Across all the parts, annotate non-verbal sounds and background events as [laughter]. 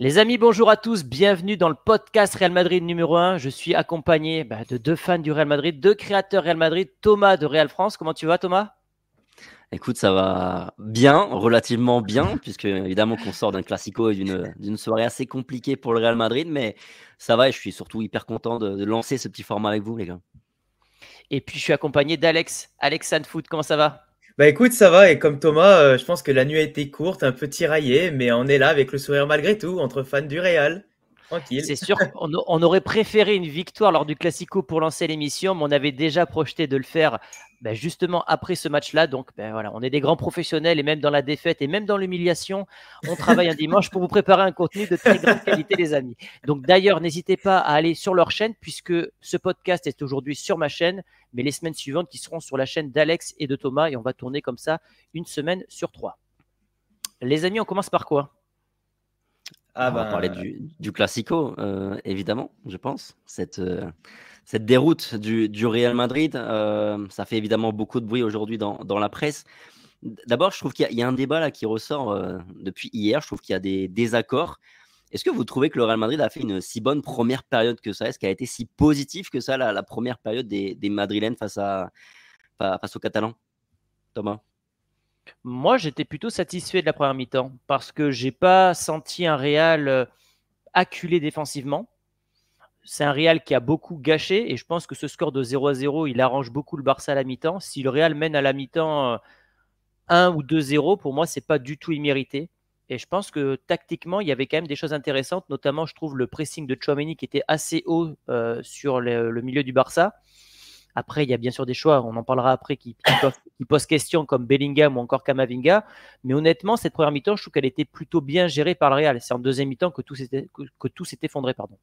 Les amis, bonjour à tous, bienvenue dans le podcast Real Madrid numéro 1. Je suis accompagné bah, de deux fans du Real Madrid, deux créateurs Real Madrid, Thomas de Real France. Comment tu vas Thomas Écoute, ça va bien, relativement bien, [laughs] puisque évidemment qu'on sort d'un classico et d'une soirée assez compliquée pour le Real Madrid, mais ça va et je suis surtout hyper content de, de lancer ce petit format avec vous les gars. Et puis je suis accompagné d'Alex, Alex Sanfoot, comment ça va bah écoute, ça va, et comme Thomas, euh, je pense que la nuit a été courte, un peu tiraillée, mais on est là avec le sourire malgré tout, entre fans du Real. Tranquille. C'est sûr, on, on, aurait préféré une victoire lors du Classico pour lancer l'émission, mais on avait déjà projeté de le faire bah, justement après ce match-là. Donc ben voilà, on est des grands professionnels et même dans la défaite et même dans l'humiliation, on travaille un [laughs] dimanche pour vous préparer un contenu de très grande qualité, les amis. Donc d'ailleurs, n'hésitez pas à aller sur leur chaîne puisque ce podcast est aujourd'hui sur ma chaîne, mais les semaines suivantes qui seront sur la chaîne d'Alex et de Thomas et on va tourner comme ça une semaine sur trois. Les amis, on commence par quoi ah On va bah, parler du, du classico, euh, évidemment, je pense. Cette euh, cette déroute du, Real Madrid. Euh, ça fait évidemment beaucoup de bruit aujourd'hui dans, la presse. D'abord, je trouve qu'il y, a un débat là qui ressort euh, depuis hier. Je trouve qu'il y a des désaccords. Est-ce que vous trouvez que le Real Madrid a fait une si bonne première période que ça Est-ce qu'elle a été si positif que ça, la, première période des, Madrilènes face, à, face aux Catalans Thomas moi, j'étais plutôt satisfait de la première mi-temps parce que j'ai pas senti un Real euh, acculé défensivement c'est un Real qui a beaucoup gâché et je pense que ce score de 0 à 0, il arrange beaucoup le Barça à la mi-temps. Si le Real mène à la mi-temps 1 euh, ou 2-0, pour moi, ce n'est pas du tout immérité. Et je pense que tactiquement, il y avait quand même des choses intéressantes, notamment, je trouve, le pressing de Chouameni qui était assez haut euh, sur le, milieu du Barça. Après, il y a bien sûr des choix, on en parlera après, qui, posent, qui question comme Bellingham ou encore Kamavinga. Mais honnêtement, cette première mi-temps, je trouve qu'elle était plutôt bien gérée par le Real. C'est en deuxième mi-temps que tout s'est effondré. Pardon.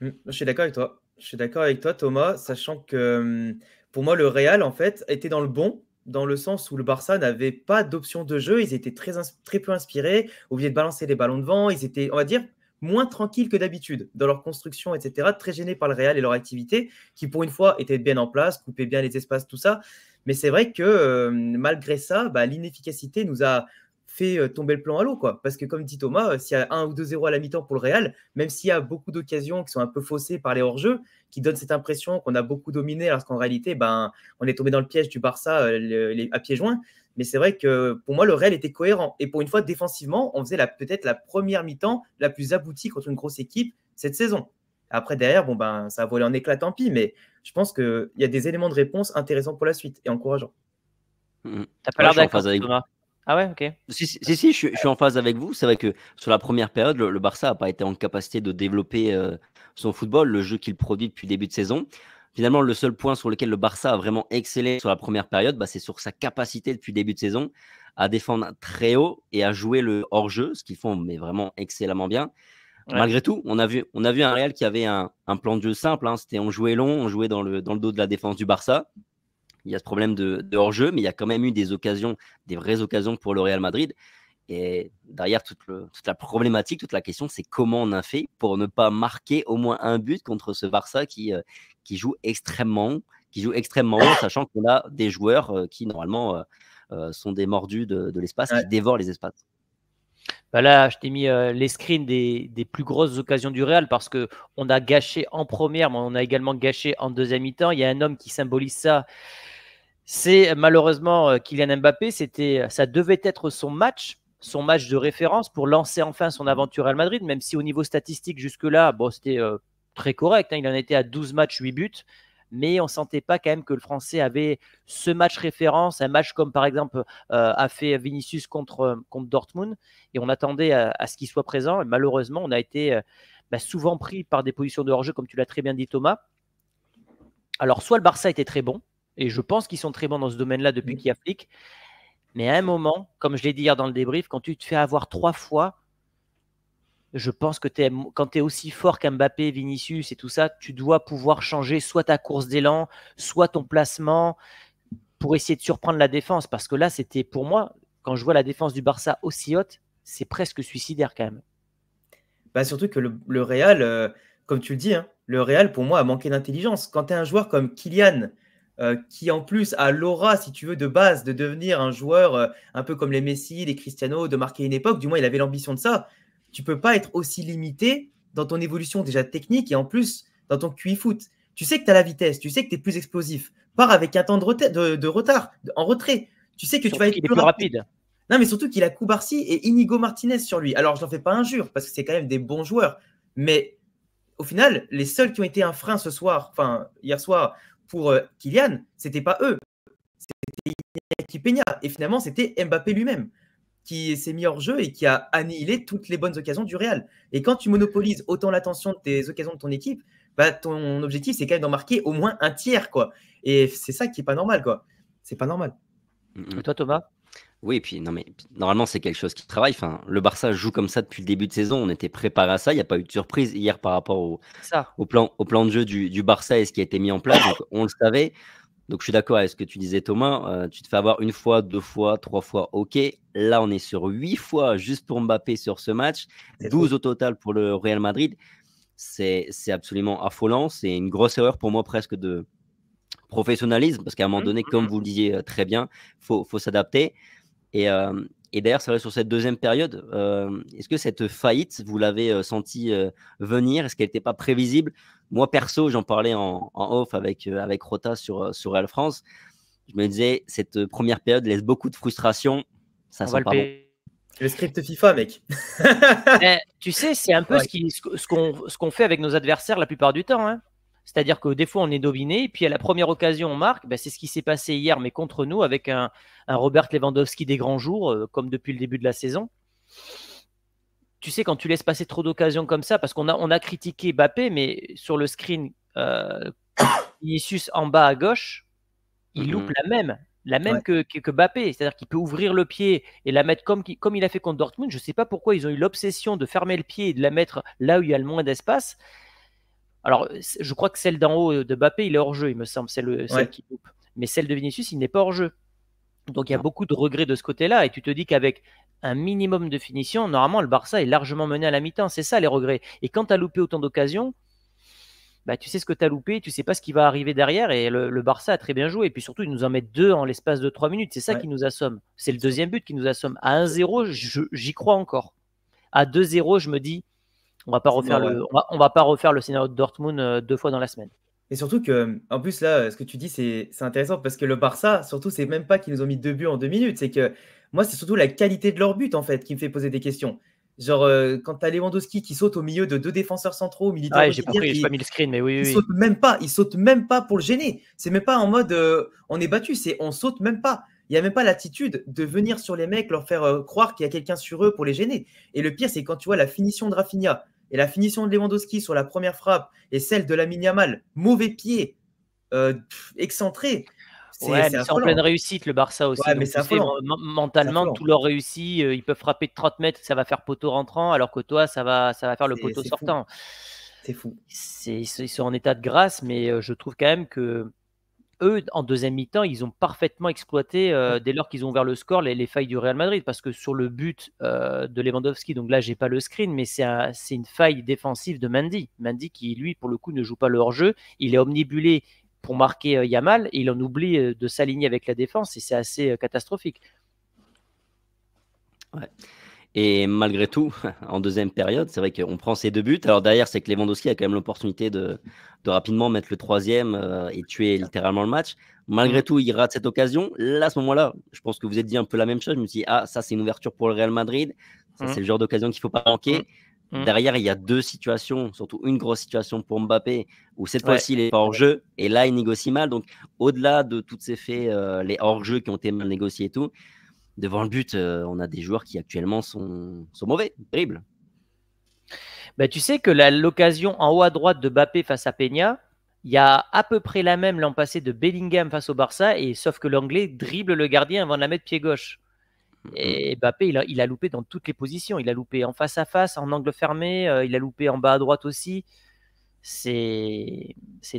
Mmh, je suis d'accord avec toi. Je suis d'accord avec toi, Thomas, sachant que mmh, pour moi, le Real, en fait, était dans le bon, dans le sens où le Barça n'avait pas d'option de jeu. Ils étaient très, très peu inspirés, oubliés de balancer des ballons de vent, Ils étaient, on va dire, moins tranquilles que d'habitude dans leur construction, etc. Très gênés par le Real et leur activité, qui pour une fois était bien en place, coupait bien les espaces, tout ça. Mais c'est vrai que mmh, malgré ça, bah, l'inefficacité nous a, fait euh, tomber le plan à l'eau. quoi. Parce que comme dit Thomas, euh, s'il y a 1 ou 2-0 à la mi-temps pour le Real, même s'il y a beaucoup d'occasions qui sont un peu faussées par les hors-jeux, qui donnent cette impression qu'on a beaucoup dominé, alors qu'en réalité, ben, on est tombé dans le piège du Barça euh, à pieds joints. Mais c'est vrai que pour moi, le Real était cohérent. Et pour une fois, défensivement, on faisait peut-être la première mi-temps la plus aboutie contre une grosse équipe cette saison. Après, derrière, bon, ben, ça a volé en éclat, tant pis. Mais je pense qu'il y a des éléments de réponse intéressants pour la suite et encourageants. Mmh. T'as pas l'air d'accord, Thomas. Ah ouais, ok. Si, si, je, suis en phase avec vous. C'est vrai que sur la première période, le, Barça n'a pas été en capacité de développer euh, son football, le jeu qu'il produit depuis début de saison. Finalement, le seul point sur lequel le Barça a vraiment excellé sur la première période, bah, c'est sur sa capacité depuis début de saison à défendre très haut et à jouer le hors-jeu, ce qu'ils font mais vraiment excellemment bien. Malgré tout, on a, vu, on a vu un Real qui avait un, plan de jeu simple. Hein. C'était on jouait long, on jouait dans le, dans le dos de la défense du Barça. Il y a ce problème de, hors-jeu, mais il y a quand même eu des occasions, des vraies occasions pour le Real Madrid. Et derrière toute, la problématique, toute la question, c'est comment on a fait pour ne pas marquer au moins un but contre ce Barça qui, euh, joue extrêmement, qui joue extrêmement haut, sachant qu'on a des joueurs euh, qui normalement euh, sont des mordus de, l'espace, qui dévorent les espaces. Bah là, je t'ai mis les screens des, plus grosses occasions du Real parce que on a gâché en première, mais on a également gâché en deuxième mi-temps. Il y a un homme qui symbolise ça, c'est euh, malheureusement euh, Kylian Mbappé, c'était, euh, ça devait être son match, son match de référence pour lancer enfin son aventure à Madrid, même si au niveau statistique jusque-là, bon, c'était très correct, hein, il en était à 12 matchs, 8 buts, mais on ne sentait pas quand même que le Français avait ce match référence, un match comme par exemple a fait Vinicius contre, contre Dortmund, et on attendait à, ce qu'il soit présent, et malheureusement on a été bah, souvent pris par des positions de hors-jeu, comme tu l'as très bien dit Thomas. Alors soit le Barça était très bon, et je pense qu'ils sont très bons dans ce domaine-là depuis qu'ils appliquent. Mais à un moment, comme je l'ai dit hier dans le débrief, quand tu te fais avoir trois fois, je pense que quand tu es aussi fort qu'Mbappé, Vinicius et tout ça, tu dois pouvoir changer soit ta course d'élan, soit ton placement pour essayer de surprendre la défense. Parce que là, c'était pour moi, quand je vois la défense du Barça aussi haute, c'est presque suicidaire quand même. Bah surtout que le, Real, euh, comme tu le dis, hein, le Real pour moi a manqué d'intelligence. Quand tu es un joueur comme Kylian, euh, qui en plus a l'aura, si tu veux, de base, de devenir un joueur euh, un peu comme les Messi, les Cristiano, de marquer une époque, du moins il avait l'ambition de ça, tu peux pas être aussi limité dans ton évolution déjà technique et en plus dans ton QI foot. Tu sais que tu as la vitesse, tu sais que tu es plus explosif. Pars avec un temps de, retard, en retrait. Tu sais que tu vas être plus, rapide. Non, mais surtout qu'il a Koubarsi et Inigo Martinez sur lui. Alors, je n'en fais pas injure parce que c'est quand même des bons joueurs. Mais au final, les seuls qui ont été un frein ce soir, enfin hier soir, pour Kylian, euh, Kylian, c'était pas eux, c'était qui Peña. Et finalement, c'était Mbappé lui-même qui s'est mis hors jeu et qui a annihilé toutes les bonnes occasions du Real. Et quand tu monopolises autant l'attention de tes occasions de ton équipe, bah, ton objectif, c'est quand même d'en marquer au moins un tiers. quoi. Et c'est ça qui est pas normal. quoi. C'est pas normal. Mm, mm. Et toi, Thomas oui, puis non, mais normalement, c'est quelque chose qui travaille. Enfin, le Barça joue comme ça depuis le début de saison. On était préparé à ça. Il n'y a pas eu de surprise hier par rapport au, plan, au plan de jeu du, Barça et ce qui a été mis en place. on le savait. Donc, je suis d'accord avec ce que tu disais, Thomas. Euh, tu te fais avoir une fois, deux fois, trois fois. OK. Là, on est sur huit fois juste pour Mbappé sur ce match. Douze au total pour le Real Madrid. C'est absolument affolant. C'est une grosse erreur pour moi, presque de professionnalisme, parce qu'à un moment donné, comme mm-hmm. vous le disiez euh, très bien, il faut, faut s'adapter. Euh, et, d'ailleurs, sur cette deuxième période, euh, est-ce que cette faillite, vous l'avez euh, senti venir Est-ce qu'elle n'était pas prévisible Moi, perso, j'en parlais en, off avec, avec Rota sur, sur Real France. Je me disais, cette première période laisse beaucoup de frustration. Ça sent pas bon. Le script FIFA, mec. Eh, tu sais, c'est un peu ce qu'on ce fait avec nos adversaires la plupart du temps. Hein. C'est-à-dire que des fois, on est dominé, et puis à la première occasion, on marque. Ben, c'est ce qui s'est passé hier, mais contre nous, avec un, Robert Lewandowski des grands jours, euh, comme depuis le début de la saison. Tu sais, quand tu laisses passer trop d'occasions comme ça, parce qu'on a, on a critiqué Bappé, mais sur le screen, euh, [coughs] en bas à gauche, il mhm. loupe la même. La même que, que, Bappé, c'est-à-dire qu'il peut ouvrir le pied et la mettre comme, comme il a fait contre Dortmund. Je ne sais pas pourquoi ils ont eu l'obsession de fermer le pied et de la mettre là où il y a le moins d'espace. Alors, euh, je crois que celle d'en haut euh, de Bappé, il est hors jeu, il me semble, celle, euh, qui coupe. Mais celle de Vinicius, il n'est pas hors jeu. Donc il y a beaucoup de regrets de ce côté-là. Et tu te dis qu'avec un minimum de finition, normalement, le Barça est largement mené à la mi-temps. C'est ça les regrets. Et quand tu as loupé autant d'occasions, bah, tu sais ce que tu as loupé, tu sais pas ce qui va arriver derrière. Et le, Barça a très bien joué. Et puis surtout, ils nous en mettent deux en l'espace de trois minutes. C'est ça qui nous assomme. C'est le deuxième but qui nous assomme. À 1-0, j'y crois encore. À 2-0, je me dis, on va pas refaire le, on va, pas refaire le scénario de Dortmund euh, deux fois dans la semaine. Et surtout que, euh, en plus là, euh, ce que tu dis, c'est intéressant parce que le Barça, surtout, c'est même pas qu'ils nous ont mis deux buts en deux minutes, c'est que moi, c'est surtout la qualité de leur but en fait qui me fait poser des questions. Genre, quand t'as Lewandowski qui saute au milieu de deux défenseurs centraux, militaires. Ah de j'ai pas, mais Il saute même pas, il saute même pas pour le gêner. C'est même pas en mode on est battu, c'est on saute même pas. Il n'y a même pas l'attitude de venir sur les mecs, leur faire croire qu'il y a quelqu'un sur eux pour les gêner. Et le pire, c'est quand tu vois la finition de Rafinha, et la finition de Lewandowski sur la première frappe et celle de la Yamal, mauvais pied, euh, excentré. C'est en pleine réussite le Barça aussi. mais mentalement, tout leur réussit. Euh, ils peuvent frapper de 30 mètres, ça va faire poteau rentrant, alors que toi, ça va, ça va faire le poteau sortant. C'est fou. Ils sont en état de grâce, mais euh, je trouve quand même que eux, en deuxième mi-temps, ils ont parfaitement exploité, euh, dès lors qu'ils ont ouvert le score, les, failles du Real Madrid. Parce que sur le but euh, de Lewandowski, donc là, j'ai pas le screen, mais c'est une faille défensive de Mandy. Mandy qui, lui, pour le coup, ne joue pas le hors-jeu. Il est omnibulé pour marquer euh, Yamal il en oublie de s'aligner avec la défense et c'est assez catastrophique. Ouais. Et malgré tout, [laughs] en deuxième période, c'est vrai qu'on prend ces deux buts. Alors derrière, c'est que Lewandowski a quand même l'opportunité de, rapidement mettre le troisième euh, et tuer littéralement le match. Malgré mm. tout, il rate cette occasion. Là, à ce moment-là, je pense que vous êtes dit un peu la même chose. Je me suis dit, ah, ça, c'est une ouverture pour le Real Madrid. Ça, mm. c'est le genre d'occasion qu'il ne faut pas manquer. Mm. Derrière, il y a deux situations, surtout une grosse situation pour Mbappé, où cette fois-ci, il est hors-jeu, et là, il négocie mal. Donc, au-delà de tous ces faits, euh, les hors-jeux qui ont été mal négociés et tout, devant le but, euh, on a des joueurs qui actuellement sont, mauvais, terribles. Bah, tu sais que l'occasion en haut à droite de Bappé face à Peña, il y a à peu près la même l'an passé de Bellingham face au Barça, et sauf que l'anglais dribble le gardien avant de la mettre pied gauche. Et Mbappé, il a, loupé dans toutes les positions. Il a loupé en face à face, en angle fermé, euh, il a loupé en bas à droite aussi. C'est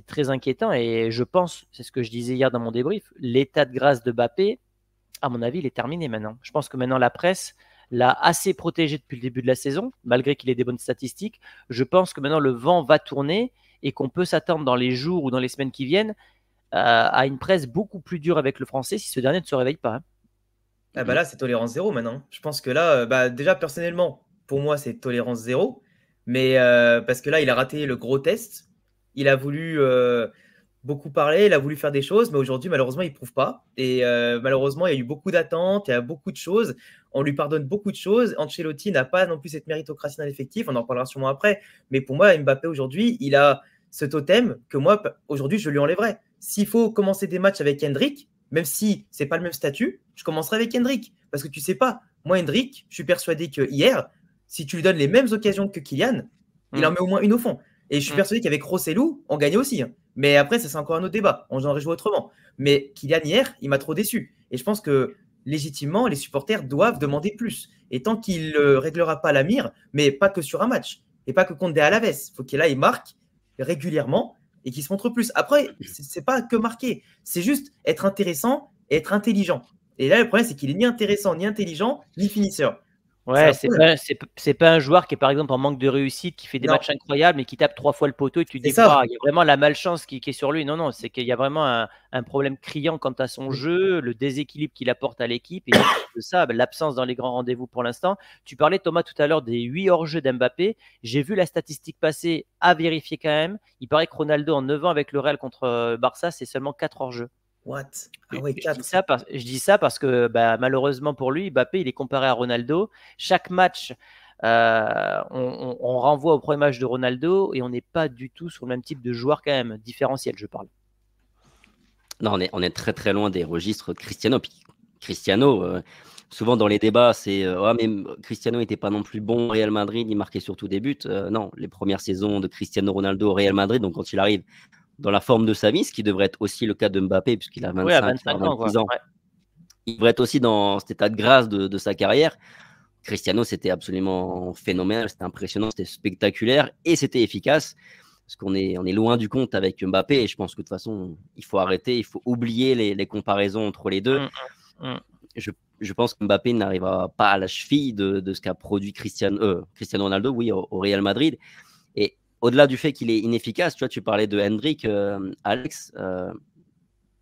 très inquiétant et je pense, c'est ce que je disais hier dans mon débrief, l'état de grâce de Bappé à mon avis, il est terminé maintenant. Je pense que maintenant, la presse l'a assez protégé depuis le début de la saison, malgré qu'il ait des bonnes statistiques. Je pense que maintenant, le vent va tourner et qu'on peut s'attendre dans les jours ou dans les semaines qui viennent euh, à une presse beaucoup plus dure avec le français si ce dernier ne se réveille pas. Hein. Ah bah là, c'est tolérance zéro maintenant. Je pense que là, euh, bah, déjà personnellement, pour moi, c'est tolérance zéro. Mais euh, parce que là, il a raté le gros test. Il a voulu beaucoup parlé, il a voulu faire des choses, mais aujourd'hui, malheureusement, il ne prouve pas. Et euh, malheureusement, il y a eu beaucoup d'attentes, il y a beaucoup de choses. On lui pardonne beaucoup de choses. Ancelotti n'a pas non plus cette méritocratie dans l'effectif, on en parlera sûrement après. Mais pour moi, Mbappé, aujourd'hui, il a ce totem que moi, aujourd'hui, je lui enlèverai. S'il faut commencer des matchs avec Hendrick, même si c'est pas le même statut, je commencerai avec Hendrick. Parce que tu sais pas, moi, Hendrick, je suis persuadé que hier, si tu lui donnes les mêmes occasions que Kylian, il hmm. en met au moins une au fond. Et je suis hmm. persuadé qu'avec Rossellou, on gagnait aussi. Hein. Mais après, ça, c'est encore un autre débat. On en réjouit autrement. Mais Kylian, hier, il m'a trop déçu. Et je pense que légitimement, les supporters doivent demander plus. Et tant qu'il ne euh, réglera pas la mire, mais pas que sur un match, et pas que contre des Alaves, il faut qu'il marque régulièrement et qu'il se montre plus. Après, c'est pas que marquer, c'est juste être intéressant et être intelligent. Et là, le problème, c'est qu'il est ni intéressant, ni intelligent, ni finisseur. Ouais, c'est pas, pas un joueur qui est par exemple en manque de réussite, qui fait des matchs incroyables mais qui tape trois fois le poteau et tu dis, il y a vraiment la malchance qui, est sur lui. Non, non, c'est qu'il y a vraiment un, problème criant quant à son jeu, le déséquilibre qu'il apporte à l'équipe et ça, bah, l'absence dans les grands rendez-vous pour l'instant. Tu parlais, Thomas, tout à l'heure des huit hors-jeux d'Mbappé. J'ai vu la statistique passer à vérifier quand même. Il paraît que Ronaldo, en 9 ans avec le Real contre euh, Barça, c'est seulement quatre hors-jeux. Je, dis ça parce que bah, malheureusement pour lui, Mbappé, il est comparé à Ronaldo. Chaque match, euh, on, renvoie au premier match de Ronaldo et on n'est pas du tout sur le même type de joueur quand même, différentiel, je parle. Non, on est, très très loin des registres Cristiano. Cristiano, euh, souvent dans les débats, c'est euh, oh, mais Cristiano n'était pas non plus bon au Real Madrid, il marquait surtout des buts. non, les premières saisons de Cristiano Ronaldo au Real Madrid, donc quand il arrive dans la forme de sa vie, ce qui devrait être aussi le cas de Mbappé, puisqu'il a 25, ans. Il devrait être aussi dans cet état de grâce de, sa carrière. Cristiano, c'était absolument phénoménal, c'était impressionnant, c'était spectaculaire et c'était efficace. Parce qu'on est, on est loin du compte avec Mbappé et je pense que de toute façon, il faut arrêter, il faut oublier les, comparaisons entre les deux. Hum, hum, hum. Je, pense que Mbappé n'arrivera pas à la cheville de, ce qu'a produit Cristiano euh, Ronaldo oui, au Real Madrid au-delà du fait qu'il est inefficace, tu vois, tu parlais de Hendrik, euh, Alex. Euh,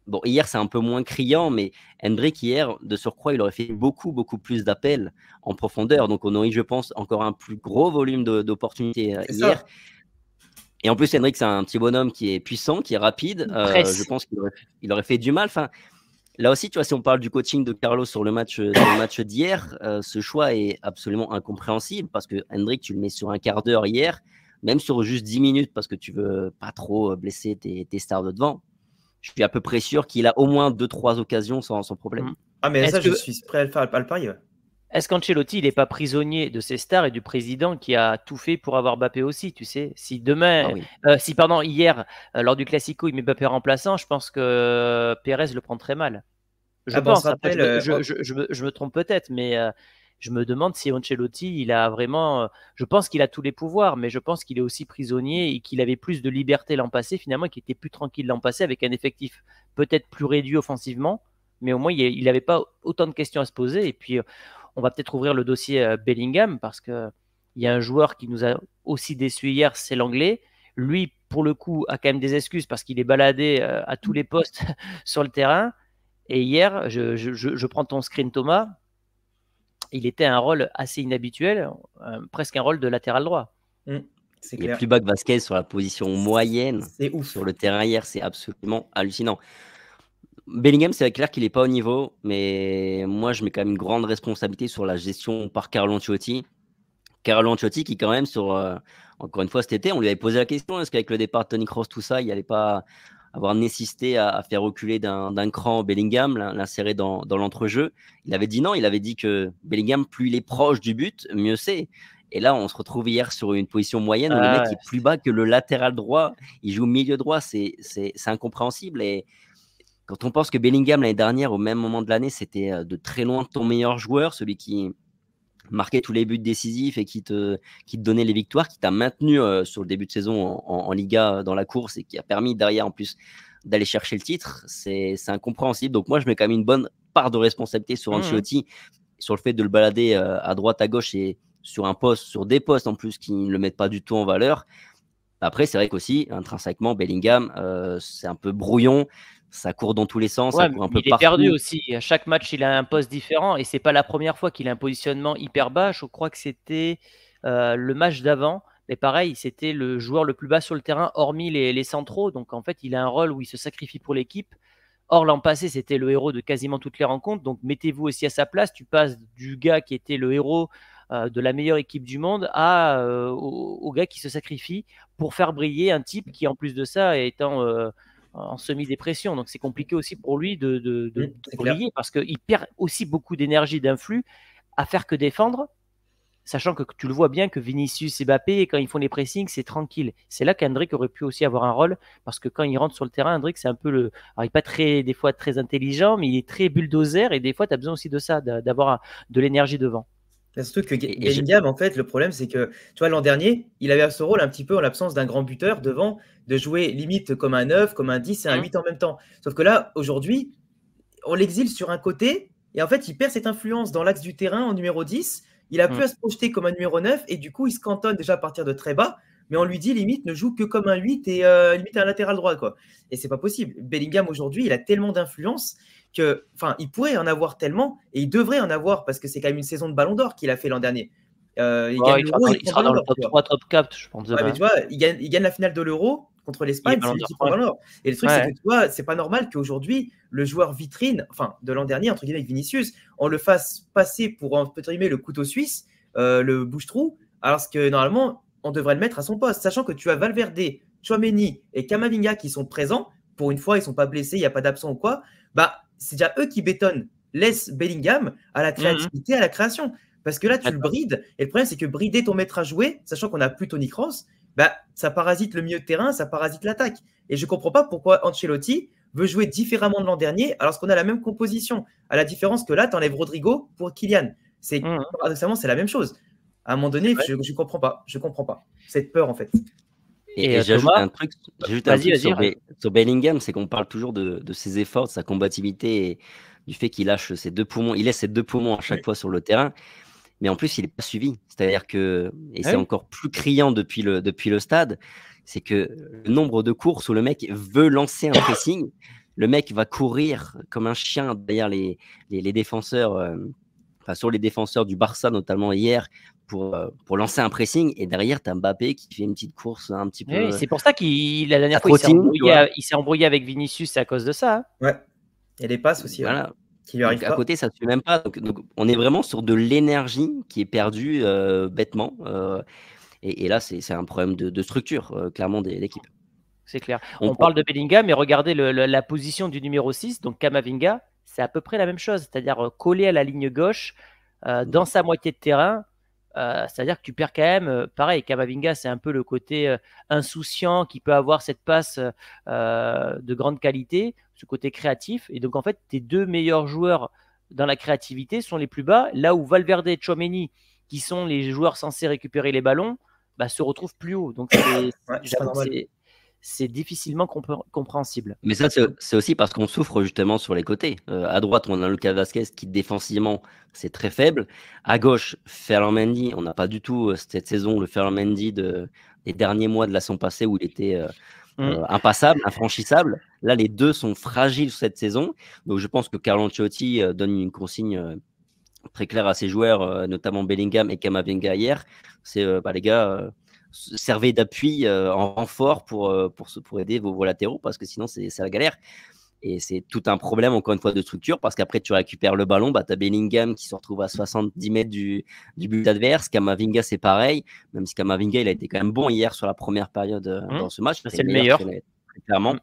bon, hier, c'est un peu moins criant, mais Hendrik hier, de surcroît, il aurait fait beaucoup, beaucoup plus d'appels en profondeur. Donc, on aurait, je pense, encore un plus gros volume d'opportunités euh, hier. Et en plus, Hendrik, c'est un petit bonhomme qui est puissant, qui est rapide. je pense qu'il aurait, fait du mal. Enfin, là aussi, si on parle du coaching de Carlos sur le match, le match d'hier, ce choix est absolument incompréhensible parce que Hendrik, tu le mets sur un quart d'heure hier même sur juste 10 minutes, parce que tu veux pas trop euh, blesser tes, stars de devant, je suis à peu près sûr qu'il a au moins 2-3 occasions sans, problème. Mm. Ah, mais ça, je suis prêt à le, faire, à le Est-ce qu'Ancelotti, il n'est pas prisonnier de ses stars et du président qui a tout fait pour avoir Bappé aussi, tu sais Si demain, ah euh, si pendant hier, euh, lors du Classico, il met Bappé remplaçant, je pense que Pérez le prend très mal. Je ah, bah, pense, je, me, trompe peut-être, mais je me demande si Ancelotti, il a vraiment. Euh, je pense qu'il a tous les pouvoirs, mais je pense qu'il est aussi prisonnier et qu'il avait plus de liberté l'an passé, finalement, qu'il était plus tranquille l'an passé avec un effectif peut-être plus réduit offensivement, mais au moins, il n'avait pas autant de questions à se poser. Et puis, on va peut-être ouvrir le dossier Bellingham parce qu'il y a un joueur qui nous a aussi déçus hier, c'est l'anglais. Lui, pour le coup, a quand même des excuses parce qu'il est baladé euh, à tous mmh. les postes [laughs] sur le terrain. Et hier, je, je prends ton screen, Thomas il était un rôle assez inhabituel, euh, presque un rôle de latéral droit. Mmh, c'est il est plus bas que Vasquez sur la position moyenne sur le terrain hier, c'est absolument hallucinant. Bellingham, c'est clair qu'il n'est pas au niveau, mais moi je mets quand même une grande responsabilité sur la gestion par Carlo Ancelotti. Carlo Ancelotti qui quand même sur euh, encore une fois cet été, on lui avait posé la question est-ce qu'avec le départ de Tony Cross tout ça, il n'allait pas avoir nécessité à, faire reculer d'un cran Bellingham, l'insérer dans, dans l'entrejeu. Il avait dit non, il avait dit que Bellingham, plus il est proche du but, mieux c'est. Et là, on se retrouve hier sur une position moyenne où le mec est plus bas que le latéral droit. Il joue milieu droit, c'est incompréhensible. Et quand on pense que Bellingham, l'année dernière, au même moment de l'année, c'était euh, de très loin ton meilleur joueur, celui qui, marquer tous les buts décisifs et qui te, qui te donnait les victoires, qui t'a maintenu euh, sur le début de saison en, Liga euh, dans la course et qui a permis derrière en plus d'aller chercher le titre, c'est incompréhensible. Donc moi, je mets quand même une bonne part de responsabilité sur mmh. Ancelotti, sur le fait de le balader euh, à droite, à gauche et sur un poste, sur des postes en plus qui ne le mettent pas du tout en valeur. Après, c'est vrai qu'aussi, intrinsèquement, Bellingham, c'est un peu brouillon, ça court dans tous les sens, il est perdu aussi. À chaque match, il a un poste différent et c'est pas la première fois qu'il a un positionnement hyper bas. Je crois que c'était euh, le match d'avant. Mais pareil, c'était le joueur le plus bas sur le terrain, hormis les, centraux. Donc en fait, il a un rôle où il se sacrifie pour l'équipe. Or, l'an passé, c'était le héros de quasiment toutes les rencontres. Donc mettez-vous aussi à sa place. Tu passes du gars qui était le héros euh, de la meilleure équipe du monde à, euh, au, gars qui se sacrifie pour faire briller un type qui, en plus de ça, étant en semi-dépression. Donc c'est compliqué aussi pour lui de, de, de, briller parce qu'il perd aussi beaucoup d'énergie, d'influx à faire que défendre. Sachant que tu le vois bien que Vinicius et quand ils font les pressings, c'est tranquille. C'est là qu'Hendrick aurait pu aussi avoir un rôle parce que quand il rentre sur le terrain, Hendrick, c'est un peu le. Alors, il n'est pas très, des fois très intelligent, mais il est très bulldozer et des fois, tu as besoin aussi de ça, d'avoir de l'énergie devant. Surtout que en fait, le problème, c'est que, tu vois, l'an dernier, il avait ce rôle un petit peu en l'absence d'un grand buteur devant, de jouer limite comme un 9, comme un 10 et un 8 hein. en même temps. Sauf que là, aujourd'hui, on l'exile sur un côté, et en fait, il perd cette influence dans l'axe du terrain en numéro 10. Il a hein. plus à se projeter comme un numéro 9, et du coup, il se cantonne déjà à partir de très bas mais on lui dit limite ne joue que comme un 8 et euh, limite un latéral droit quoi. Et c'est pas possible. Bellingham aujourd'hui, il a tellement d'influence que enfin, il pourrait en avoir tellement et il devrait en avoir parce que c'est quand même une saison de Ballon d'Or qu'il a fait l'an dernier. Euh, il, il, il dans le top 3, top 4, je pense. tu vois, il gagne, il gagne la finale de l'Euro contre l'Espagne, c'est Et le truc, c'est que tu vois, c'est pas normal qu'aujourd'hui, le joueur vitrine, enfin, de l'an dernier, entre guillemets, avec Vinicius, on le fasse passer pour, entre guillemets, le couteau suisse, euh, le bouche alors que normalement, on devrait le mettre à son poste, sachant que tu as Valverde, Chouameni et Kamavinga qui sont présents. Pour une fois, ils ne sont pas blessés, il n'y a pas d'absent ou quoi. Bah, c'est déjà eux qui bétonnent. Laisse Bellingham à la mhm. créativité, à la création. Parce que là, tu le brides. Et le problème, c'est que brider ton maître à jouer, sachant qu'on n'a plus Tony Cross, bah, ça parasite le milieu de terrain, ça parasite l'attaque. Et je ne comprends pas pourquoi Ancelotti veut jouer différemment de l'an dernier, alors qu'on a la même composition. À la différence que là, tu enlèves Rodrigo pour Kylian. C'est, mhm. Paradoxalement, c'est la même chose. À un moment donné, je ne comprends pas. Je comprends pas. Cette peur, en fait. Et, j'ajoute un truc, sur, sur, Bellingham, c'est qu'on parle toujours de, ses efforts, de sa combativité et du fait qu'il lâche ses deux poumons, il laisse ses deux poumons à chaque fois sur le terrain. Mais en plus, il n'est pas suivi. C'est-à-dire que, et ah c'est encore plus criant depuis le, depuis le stade, c'est que le nombre de courses où le mec veut lancer un pressing, le mec va courir comme un chien derrière les, les, défenseurs. Euh, sur les défenseurs du Barça notamment hier, pour, euh, pour lancer un pressing. Et derrière, tu as Mbappé qui fait une petite course un petit peu. Euh, c'est pour ça qu'il la dernière il s'est embrouillé, avec Vinicius, à cause de ça. Hein. Ouais. Et les passes aussi. Hein, voilà. Qui lui À côté, ça ne fait même pas. Donc, on est vraiment sur de l'énergie qui est perdue euh, bêtement. et, et, là, c'est un problème de, structure, clairement, de l'équipe. C'est clair. On, parle de Bellingham, mais regardez la position du numéro 6, donc Kamavinga, c'est à peu près la même chose, c'est-à-dire collé à la ligne gauche, mm. dans sa moitié de terrain, euh, c'est-à-dire que tu perds quand même, euh, pareil, Kamavinga, c'est un peu le côté euh, insouciant qui peut avoir cette passe de grande qualité, ce côté créatif. Et donc, en fait, tes deux meilleurs joueurs dans la créativité sont les plus bas, là où Valverde et Chomeni, qui sont les joueurs censés récupérer les ballons, bah, se retrouvent plus haut. Donc, c'est, [coughs] c'est difficilement compréhensible. Mais ça, c'est aussi parce qu'on souffre justement sur les côtés. Euh, à droite, on a Lucas Vasquez qui défensivement, c'est très faible. À gauche, Ferland On n'a pas du tout euh, cette saison le Ferland des derniers mois de la saison passée où il était euh, mm. impassable, infranchissable. Là, les deux sont fragiles cette saison. Donc, je pense que Carlo Ancelotti donne une consigne très claire à ses joueurs, notamment Bellingham et Kamavinga hier. C'est bah, les gars servez d'appui euh, en renfort pour, euh, pour, pour aider vos latéraux parce que sinon, c'est la galère. Et c'est tout un problème, encore une fois, de structure, parce qu'après, tu récupères le ballon, bah, tu as Bellingham qui se retrouve à 70 mètres du, du but adverse. Kamavinga, c'est pareil, même si Kamavinga, il a été quand même bon hier sur la première période euh, mmh. dans ce match. Ah, c'est le meilleur. Clairement. Mmh.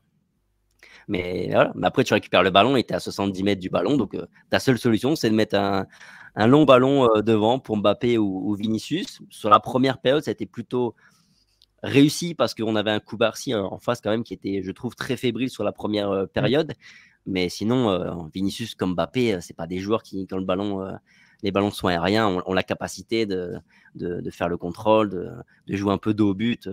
Mais après, tu récupères le ballon et tu es à 70 mètres du ballon. Donc, ta seule solution, c'est de mettre un, un long ballon euh, devant pour Mbappé ou, Vinicius. Sur la première période, ça a été plutôt réussi parce qu'on avait un coup euh, en face quand même qui était, je trouve, très fébrile sur la première euh, mm. période. Mais sinon, Vinicius comme Mbappé, c'est pas des joueurs qui, quand le ballon, les ballons sont aériens, ont, ont la capacité de, faire le contrôle, de, jouer un peu dos but.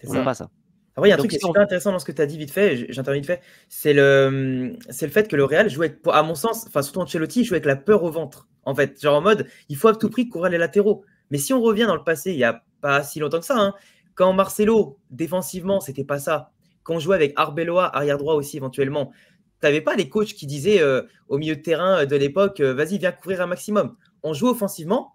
C'est pas ça. Après, il y a un truc qui est super intéressant dans ce que tu as dit vite fait, j'interviens vite fait, c'est le, le fait que le Real jouait, avec, à mon sens, enfin surtout Ancelotti, jouait avec la peur au ventre. En fait, genre en mode, il faut à tout prix courir les latéraux. Mais si on revient dans le passé, il n'y a pas si longtemps que ça, hein, quand Marcelo, défensivement, c'était pas ça. Quand on jouait avec Arbeloa, arrière droit aussi éventuellement, tu n'avais pas les coachs qui disaient euh, au milieu de terrain euh, de l'époque, euh, vas-y, viens courir un maximum. On jouait offensivement,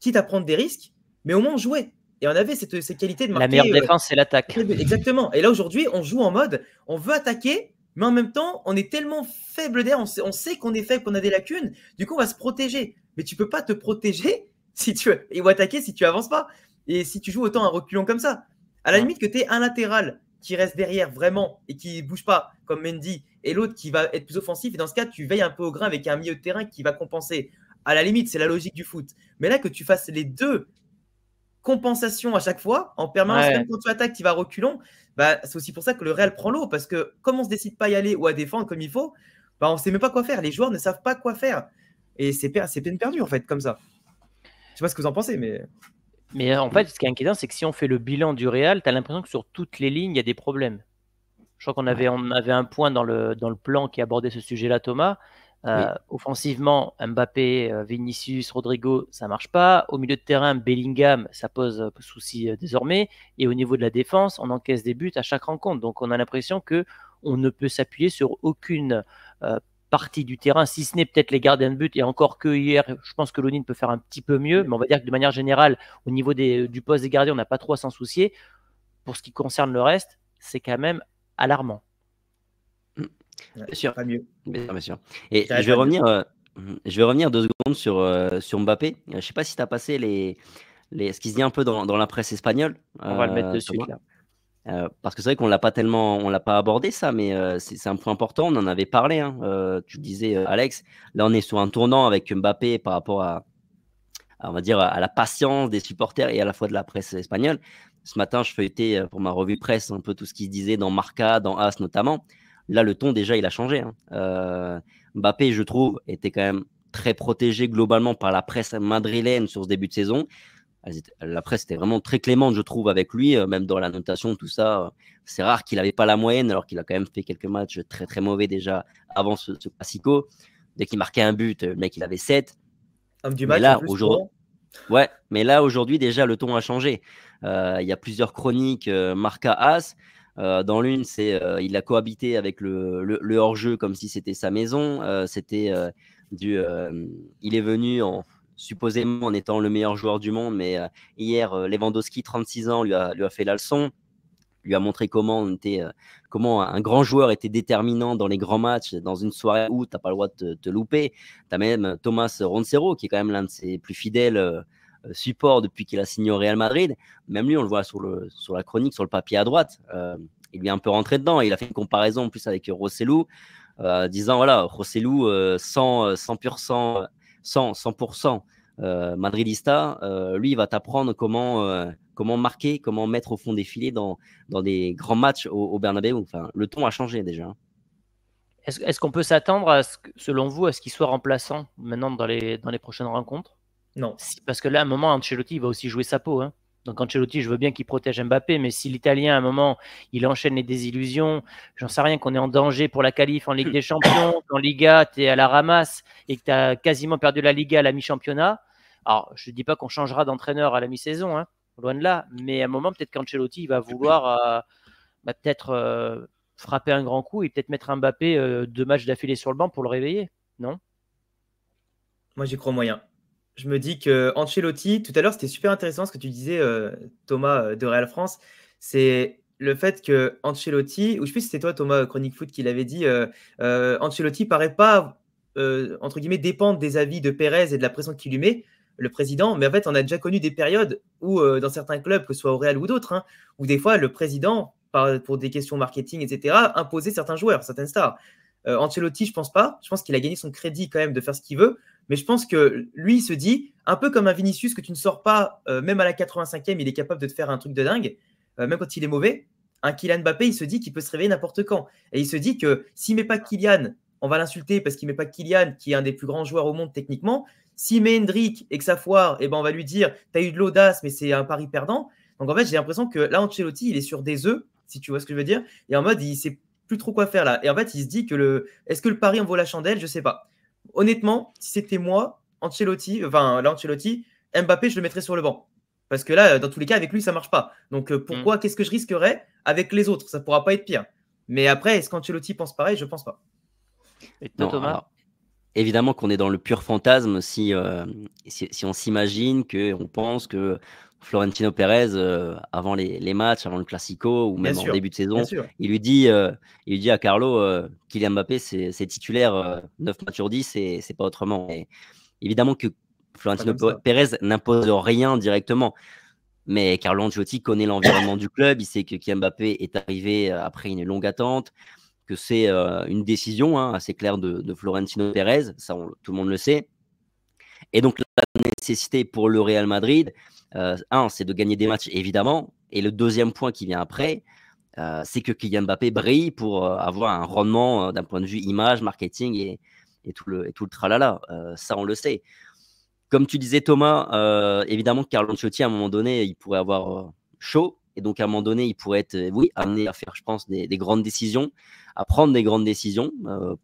quitte à prendre des risques, mais au moins on jouait. Et on avait cette, qualité de marquer. La meilleure euh, défense, c'est l'attaque. Exactement. Et là, aujourd'hui, on joue en mode, on veut attaquer, mais en même temps, on est tellement faible d'air, on sait, on sait qu'on est faible, qu'on a des lacunes, du coup, on va se protéger. Mais tu peux pas te protéger [laughs] si tu ou attaquer si tu avances pas. Et si tu joues autant un reculon comme ça, à la limite que tu es un latéral qui reste derrière vraiment et qui bouge pas comme Mendy et l'autre qui va être plus offensif. Et dans ce cas, tu veilles un peu au grain avec un milieu de terrain qui va compenser. À la limite, c'est la logique du foot. Mais là, que tu fasses les deux compensation à chaque fois, en permanence, quand tu attaques, tu vas reculons. Bah, c'est aussi pour ça que le Real prend l'eau, parce que comme on se décide pas à y aller ou à défendre comme il faut, bah, on sait même pas quoi faire. Les joueurs ne savent pas quoi faire. Et c'est, per peine perdue, en fait, comme ça. Je sais pas ce que vous en pensez, mais. Mais en fait, ce qui est inquiétant, c'est que si on fait le bilan du Real, tu as l'impression que sur toutes les lignes, il y a des problèmes. Je crois qu'on avait, on avait un point dans le, dans le plan qui abordait ce sujet-là, Thomas. Euh, offensivement, Mbappé, euh, Vinicius, Rodrigo, ça marche pas. Au milieu de terrain, Bellingham, ça pose euh, souci désormais. Et au niveau de la défense, on encaisse des buts à chaque rencontre. Donc on a l'impression que on ne peut s'appuyer sur aucune partie du terrain, si ce n'est peut-être les gardiens de but. Et encore que hier, je pense que Lonin peut faire un petit peu mieux. Mais on va dire que de manière générale, au niveau du poste des gardiens, on n'a pas trop à s'en soucier. Pour ce qui concerne le reste, c'est quand même alarmant bien sûr. mieux. Et je vais, revenir, euh, je vais revenir deux secondes sur, euh, sur Mbappé. Je ne sais pas si tu as passé les, les, ce qui se dit un peu dans, dans la presse espagnole. On va le mettre dessus, euh, là. parce que c'est vrai qu'on l'a pas tellement, on l'a pas abordé ça, mais c'est un point important. On en avait parlé. Hein. tu disais, Alex. Là, on est sur un tournant avec Mbappé par rapport à, on va dire, à la patience des supporters et à la fois de la presse espagnole. Ce matin, je feuilletais pour ma revue presse un peu tout ce qui se disait dans Marca, dans As notamment. Là, le ton, déjà, il a changé. Hein. Euh, Mbappé, je trouve, était quand même très protégé globalement par la presse madrilène sur ce début de saison. la presse était vraiment très clémente, je trouve, avec lui, euh, même dans la notation, tout ça. c'est rare qu'il n'avait pas la moyenne, alors qu'il a quand même fait quelques matchs très très mauvais déjà avant ce, ce Dès qu'il marquait un but, le mec, il avait 7. Homme du match, mais là, aujourd'hui. Ouais, mais là aujourd'hui déjà le ton a changé. Euh, il y a plusieurs chroniques Marca As euh, dans l'une, c'est euh, il a cohabité avec le, le, hors-jeu comme si c'était sa maison. Euh, c'était du, il est venu supposément en étant le meilleur joueur du monde, mais hier Lewandowski, 36 ans, lui a, lui a fait la leçon lui a montré comment, était, comment un grand joueur était déterminant dans les grands matchs, dans une soirée où tu n'as pas le droit de te, louper. Tu as même Thomas Roncero, qui est quand même l'un de ses plus fidèles euh, support depuis qu'il a signé au Real Madrid. Même lui, on le voit sur, le, sur la chronique, sur le papier à droite. Euh, il vient un peu rentré dedans. Il a fait une comparaison en plus avec Rossellou, euh, disant voilà, Rossellou, 100, 100%, 100, 100% madridista, lui, il va t'apprendre comment, comment marquer, comment mettre au fond des filets dans, dans des grands matchs au, au Bernabeu. Enfin, le ton a changé déjà. Hein. Est-ce, est qu'on peut s'attendre, selon vous, à ce qu'il soit remplaçant maintenant dans les, dans les prochaines rencontres non. parce que là, à un moment, Ancelotti va aussi jouer sa peau. Hein. Donc Ancelotti, je veux bien qu'il protège Mbappé, mais si l'Italien, à un moment, il enchaîne les désillusions, j'en sais rien, qu'on est en danger pour la qualif en Ligue des [coughs] Champions, en Liga, tu es à la ramasse et que tu as quasiment perdu la Liga à la mi-championnat. Alors, je ne dis pas qu'on changera d'entraîneur à la mi-saison, hein, loin de là, mais à un moment, peut-être qu'Ancelotti va vouloir euh, bah, peut-être euh, frapper un grand coup et peut-être mettre Mbappé euh, deux matchs d'affilée sur le banc pour le réveiller, non Moi, j'y crois moyen je me dis que Ancelotti, tout à l'heure, c'était super intéressant ce que tu disais, euh, Thomas, euh, de Real France. C'est le fait que Ancelotti, ou je sais plus si c'était toi, Thomas, Chronique Foot, qui l'avait dit, euh, Ancelotti ne paraît pas, entre guillemets, dépendre des avis de Pérez et de la pression qu'il lui met, le président. Mais en fait, on a déjà connu des périodes où, dans certains clubs, que ce soit au Real ou d'autres, hein, où des fois, le président, pour des questions marketing, etc., imposait certains joueurs, certaines stars. Ancelotti, je pense pas. Je pense qu'il a gagné son crédit quand même de faire ce qu'il veut. Mais je pense que lui, il se dit, un peu comme un Vinicius que tu ne sors pas, euh, même à la 85e, il est capable de te faire un truc de dingue, euh, même quand il est mauvais. Un Kylian Mbappé, il se dit qu'il peut se réveiller n'importe quand. Et il se dit que s'il met pas Kylian, on va l'insulter parce qu'il ne met pas Kylian, qui est un des plus grands joueurs au monde techniquement. S'il met Hendrik et que ça foire, eh ben on va lui dire, tu as eu de l'audace, mais c'est un pari perdant. Donc en fait, j'ai l'impression que là, Ancelotti, il est sur des œufs, si tu vois ce que je veux dire. Et en mode, il sait plus trop quoi faire là. Et en fait, il se dit que le, est-ce que le pari en vaut la chandelle Je sais pas honnêtement, si c'était moi, Ancelotti, enfin là, Ancelotti, Mbappé, je le mettrais sur le banc. Parce que là, euh, dans tous les cas, avec lui, ça marche pas. Donc euh, pourquoi, mm. qu'est-ce que je risquerais avec les autres Ça pourra pas être pire. Mais après, est-ce qu'Ancelotti pense pareil Je pense pas. Évidemment qu'on est dans le pur fantasme si, euh, si, si, on s'imagine que on pense que Florentino Pérez, euh, avant les, matchs, avant le Classico, ou même en début de saison, il lui, dit, euh, il dit à Carlo euh, Kylian Mbappé, c'est titulaire 9 euh, matchs sur 10, et c'est pas autrement. Et évidemment que Florentino Pérez n'impose rien directement, mais Carlo Ancelotti connaît l'environnement du club, il sait que Kylian Mbappé est arrivé après une longue attente, que c'est une décision hein, assez claire de, Florentino Pérez, ça tout le monde le sait. Et donc la nécessité pour le Real Madrid, euh, un, c'est de gagner des matchs, évidemment. Et le deuxième point qui vient après, euh, c'est que Kylian Mbappé brille pour euh, avoir un rendement d'un point de vue image, marketing et, tout, le, et tralala. ça, on le sait. Comme tu disais, Thomas, évidemment, Carlo Ancelotti, à un moment donné, il pourrait avoir chaud. Et donc, à un moment donné, il pourrait être, amené à faire, je pense, des, des grandes décisions, à prendre des grandes décisions.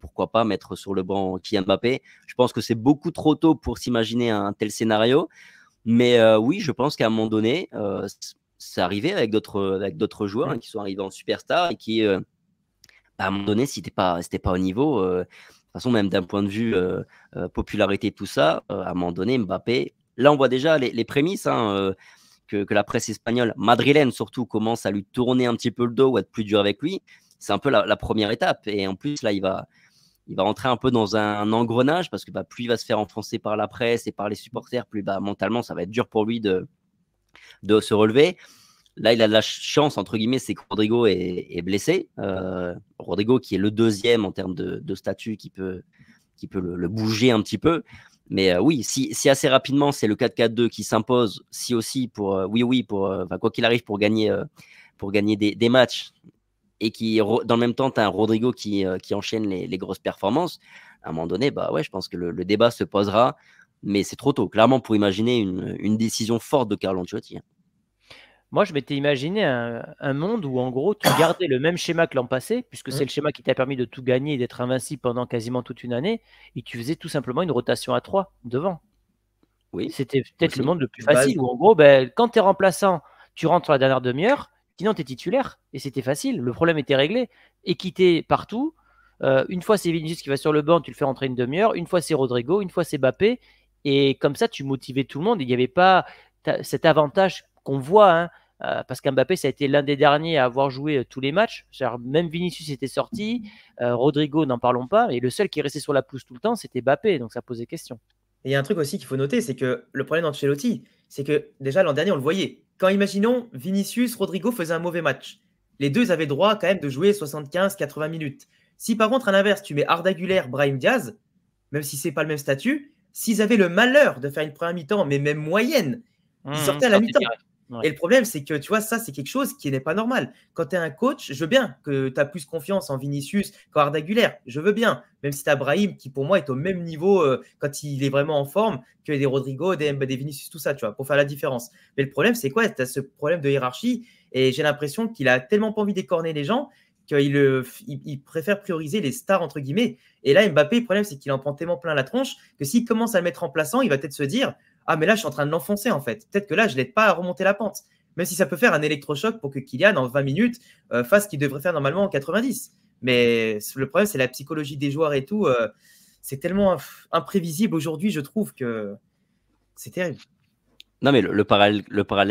pourquoi pas mettre sur le banc Kylian Mbappé Je pense que c'est beaucoup trop tôt pour s'imaginer un tel scénario. Mais euh, oui, je pense qu'à un moment donné, euh, c'est arrivé avec d'autres avec d'autres joueurs mmh. hein, qui sont arrivés en superstar et qui, euh, bah, à un moment donné, si pas pas au niveau, de toute façon même d'un point de vue popularité tout ça, à un moment donné, Mbappé, là on voit déjà les, prémices. Hein, que, que, la presse espagnole, madrilène surtout, commence à lui tourner un petit peu le dos ou à être plus dur avec lui, c'est un peu la première étape. Et en plus, là, il va, il va rentrer un peu dans un engrenage parce que bah, plus il va se faire enfoncer par la presse et par les supporters, plus bah, mentalement ça va être dur pour lui de, de se relever. Là, il a de la chance, entre guillemets, c'est que Rodrigo est, blessé. Euh, Rodrigo qui est le deuxième en termes de, statut qui peut, qui peut le, bouger un petit peu. Mais euh, oui, si, assez rapidement c'est le 4-4-2 qui s'impose, si aussi pour, euh, oui, oui, pour, quoi qu'il arrive, pour gagner, pour gagner des, des matchs, et qui, dans le même temps, tu as un Rodrigo qui, euh, qui enchaîne les, les, grosses performances, à un moment donné, bah ouais, je pense que le, le débat se posera, mais c'est trop tôt, clairement, pour imaginer une, une décision forte de Carlo Ancelotti. Hein. Moi, je m'étais imaginé un, un, monde où, en gros, tu gardais le même schéma que l'an passé, puisque mmh. c'est le schéma qui t'a permis de tout gagner et d'être invincible pendant quasiment toute une année, et tu faisais tout simplement une rotation à 3 devant. Oui. C'était peut-être le monde le plus bah, facile, où, en gros, ben, quand tu es remplaçant, tu rentres la dernière demi-heure, tu es titulaire et c'était facile. Le problème était réglé. Équité partout. Euh, une fois c'est Vinicius qui va sur le banc, tu le fais rentrer une demi-heure. Une fois c'est Rodrigo, une fois c'est Bappé. Et comme ça, tu motivais tout le monde. Il n'y avait pas cet avantage qu'on voit. Hein, euh, parce qu'un parce ça a été l'un des derniers à avoir joué euh, tous les matchs. Même Vinicius était sorti, Rodrigo, n'en parlons pas. Et le seul qui restait sur la pousse tout le temps, c'était Bappé. Donc ça posait question. Et il y a un truc aussi qu'il faut noter, c'est que le problème d'Ancelotti, c'est que déjà l'an dernier, on le voyait quand imaginons Vinicius, Rodrigo faisaient un mauvais match, les deux avaient droit quand même de jouer 75-80 minutes. Si par contre, à l'inverse, tu mets Arda Güler, Brahim Diaz, même si c'est pas le même statut, s'ils avaient le malheur de faire une première mi-temps, mais même moyenne, ils mmh, sortaient à la mi-temps. Et le problème, c'est que tu vois, ça, c'est quelque chose qui n'est pas normal. Quand tu es un coach, je veux bien que tu as plus confiance en Vinicius qu'en Arda Je veux bien, même si tu as Brahim qui, pour moi, est au même niveau euh, quand il est vraiment en forme que des Rodrigo, des, Vinicius, tout ça, tu vois, pour faire la différence. Mais le problème, c'est quoi Tu as ce problème de hiérarchie et j'ai l'impression qu'il a tellement pas envie d'écorner les gens qu'il euh, il, préfère prioriser les stars, entre guillemets. Et là, Mbappé, le problème, c'est qu'il en prend tellement plein la tronche que s'il commence à le mettre en plaçant, il va peut-être se dire ah, mais là, je suis en train de l'enfoncer en fait. Peut-être que là, je ne l'aide pas à remonter la pente. Même si ça peut faire un électrochoc pour que Kylian, en 20 minutes, euh, fasse ce qu'il devrait faire normalement en 90. Mais le problème, c'est la psychologie des joueurs et tout. Euh, c'est tellement imprévisible aujourd'hui, je trouve que c'est terrible. Non, mais le, parallèle,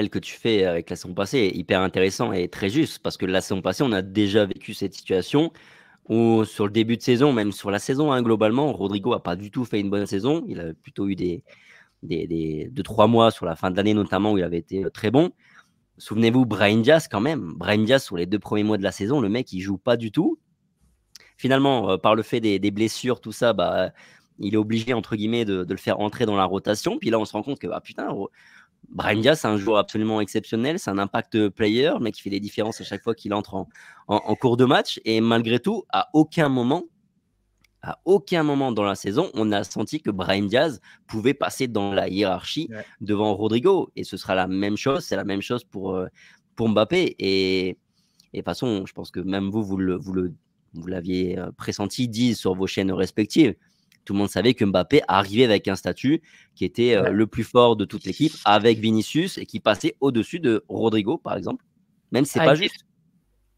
que tu fais avec la saison passée est hyper intéressant et très juste parce que la saison passée, on a déjà vécu cette situation où, sur le début de saison, même sur la saison, hein, globalement, Rodrigo a pas du tout fait une bonne saison. Il a plutôt eu des, des, de trois mois sur la fin de l'année, notamment où il avait été euh, très bon. Souvenez-vous, Brian Diaz quand même. Brian Diaz, sur les deux premiers mois de la saison, le mec, il joue pas du tout. Finalement, euh, par le fait des, blessures, tout ça, bah, il est obligé, entre guillemets, de, le faire entrer dans la rotation. Puis là, on se rend compte que, bah, putain, oh, Brian Diaz, c'est un joueur absolument exceptionnel. C'est un impact player, le mec, qui fait des différences à chaque fois qu'il entre en cours de match. Et malgré tout, à aucun moment, à aucun moment dans la saison, on a senti que Brahim Diaz pouvait passer dans la hiérarchie devant Rodrigo. Et ce sera la même chose, c'est la même chose pour, euh, pour Mbappé. Et, de toute façon, je pense que même vous, vous le, vous le vous l'aviez euh, pressenti, dit sur vos chaînes respectives. Tout le monde savait que Mbappé arrivait avec un statut qui était euh, le plus fort de toute l'équipe, [laughs] avec Vinicius, et qui passait au-dessus de Rodrigo, par exemple. Même si c'est pas juste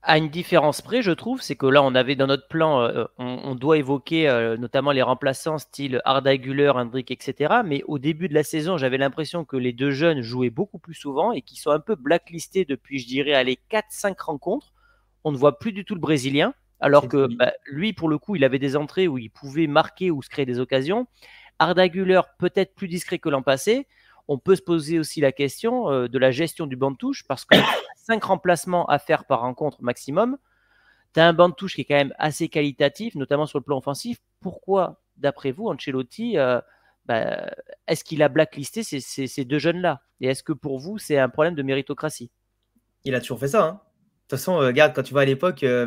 à une différence près, je trouve, c'est que là, on avait dans notre plan, euh, euh, on, doit évoquer euh, notamment les remplaçants style Arda Güler, Hendrik, etc. Mais au début de la saison, j'avais l'impression que les deux jeunes jouaient beaucoup plus souvent et qu'ils sont un peu blacklistés depuis, je dirais, les 4-5 rencontres. On ne voit plus du tout le Brésilien, alors que bah, lui, pour le coup, il avait des entrées où il pouvait marquer ou se créer des occasions. Arda peut-être plus discret que l'an passé, on peut se poser aussi la question euh, de la gestion du banc de touche parce que [coughs] cinq remplacements à faire par rencontre maximum, tu as un banc de touche qui est quand même assez qualitatif, notamment sur le plan offensif. Pourquoi, d'après vous, Ancelotti, euh, bah, est-ce qu'il a blacklisté ces, deux jeunes-là Et est-ce que pour vous, c'est un problème de méritocratie Il a toujours fait ça. Hein. de toute façon, euh, regarde, quand tu vois à l'époque, ah,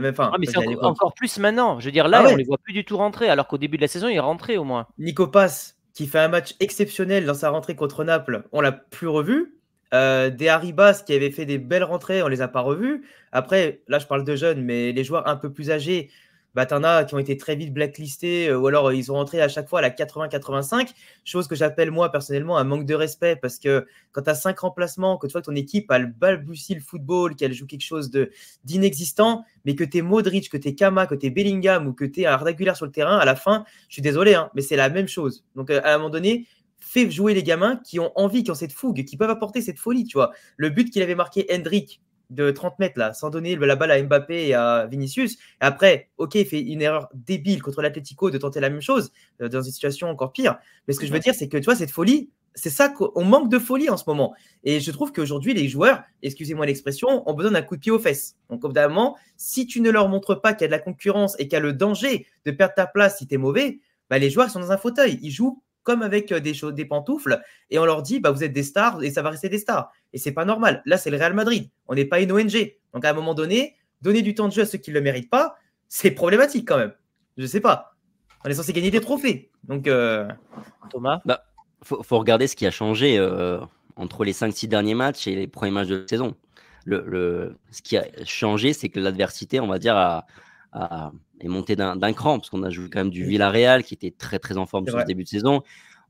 encore, plus maintenant. Je veux dire, là, ah on les voit plus du tout rentrer, alors qu'au début de la saison, ils rentraient au moins. Nico passe qui fait un match exceptionnel dans sa rentrée contre Naples, on l'a plus revu. Euh, des Haribas qui avaient fait des belles rentrées, on les a pas revus. Après, là je parle de jeunes, mais les joueurs un peu plus âgés, Batana en qui ont été très vite blacklistés euh, ou alors euh, ils ont rentré à chaque fois à la 80-85, chose que j'appelle moi personnellement un manque de respect parce que quand tu as cinq remplacements, que tu vois que ton équipe elle balbutie le football, qu'elle joue quelque chose d'inexistant, mais que tu es Modric, que tu es Kama, que tu es Bellingham ou que tu es Güler sur le terrain, à la fin, je suis désolé, hein, mais c'est la même chose. Donc euh, à un moment donné, fais jouer les gamins qui ont envie, qui ont cette fougue, qui peuvent apporter cette folie, tu vois. Le but qu'il avait marqué Hendrick de 30 mètres là, sans donner la balle à Mbappé et à Vinicius. Et après, ok, il fait une erreur débile contre l'Atletico de tenter la même chose euh, dans une situation encore pire. Mais ce que je veux dire, c'est que tu vois, cette folie, c'est ça qu'on manque de folie en ce moment. Et je trouve qu'aujourd'hui, les joueurs, excusez-moi l'expression, ont besoin d'un coup de pied aux fesses. Donc, évidemment, si tu ne leur montres pas qu'il y a de la concurrence et qu'il y a le danger de perdre ta place si tu es mauvais, bah, les joueurs sont dans un fauteuil. Ils jouent avec euh, des, des pantoufles, et on leur dit, bah, vous êtes des stars et ça va rester des stars. Et c'est pas normal. Là, c'est le Real Madrid. On n'est pas une ONG. Donc, à un moment donné, donner du temps de jeu à ceux qui ne le méritent pas, c'est problématique quand même. Je sais pas. On est censé gagner des trophées. Donc, euh, Thomas bah, faut, regarder ce qui a changé euh, entre les cinq six derniers matchs et les premiers matchs de saison. Le, ce qui a changé, c'est que l'adversité, on va dire, a, et est monté d'un cran, parce qu'on a joué quand même du Villarreal qui était très très en forme sur ce début de saison.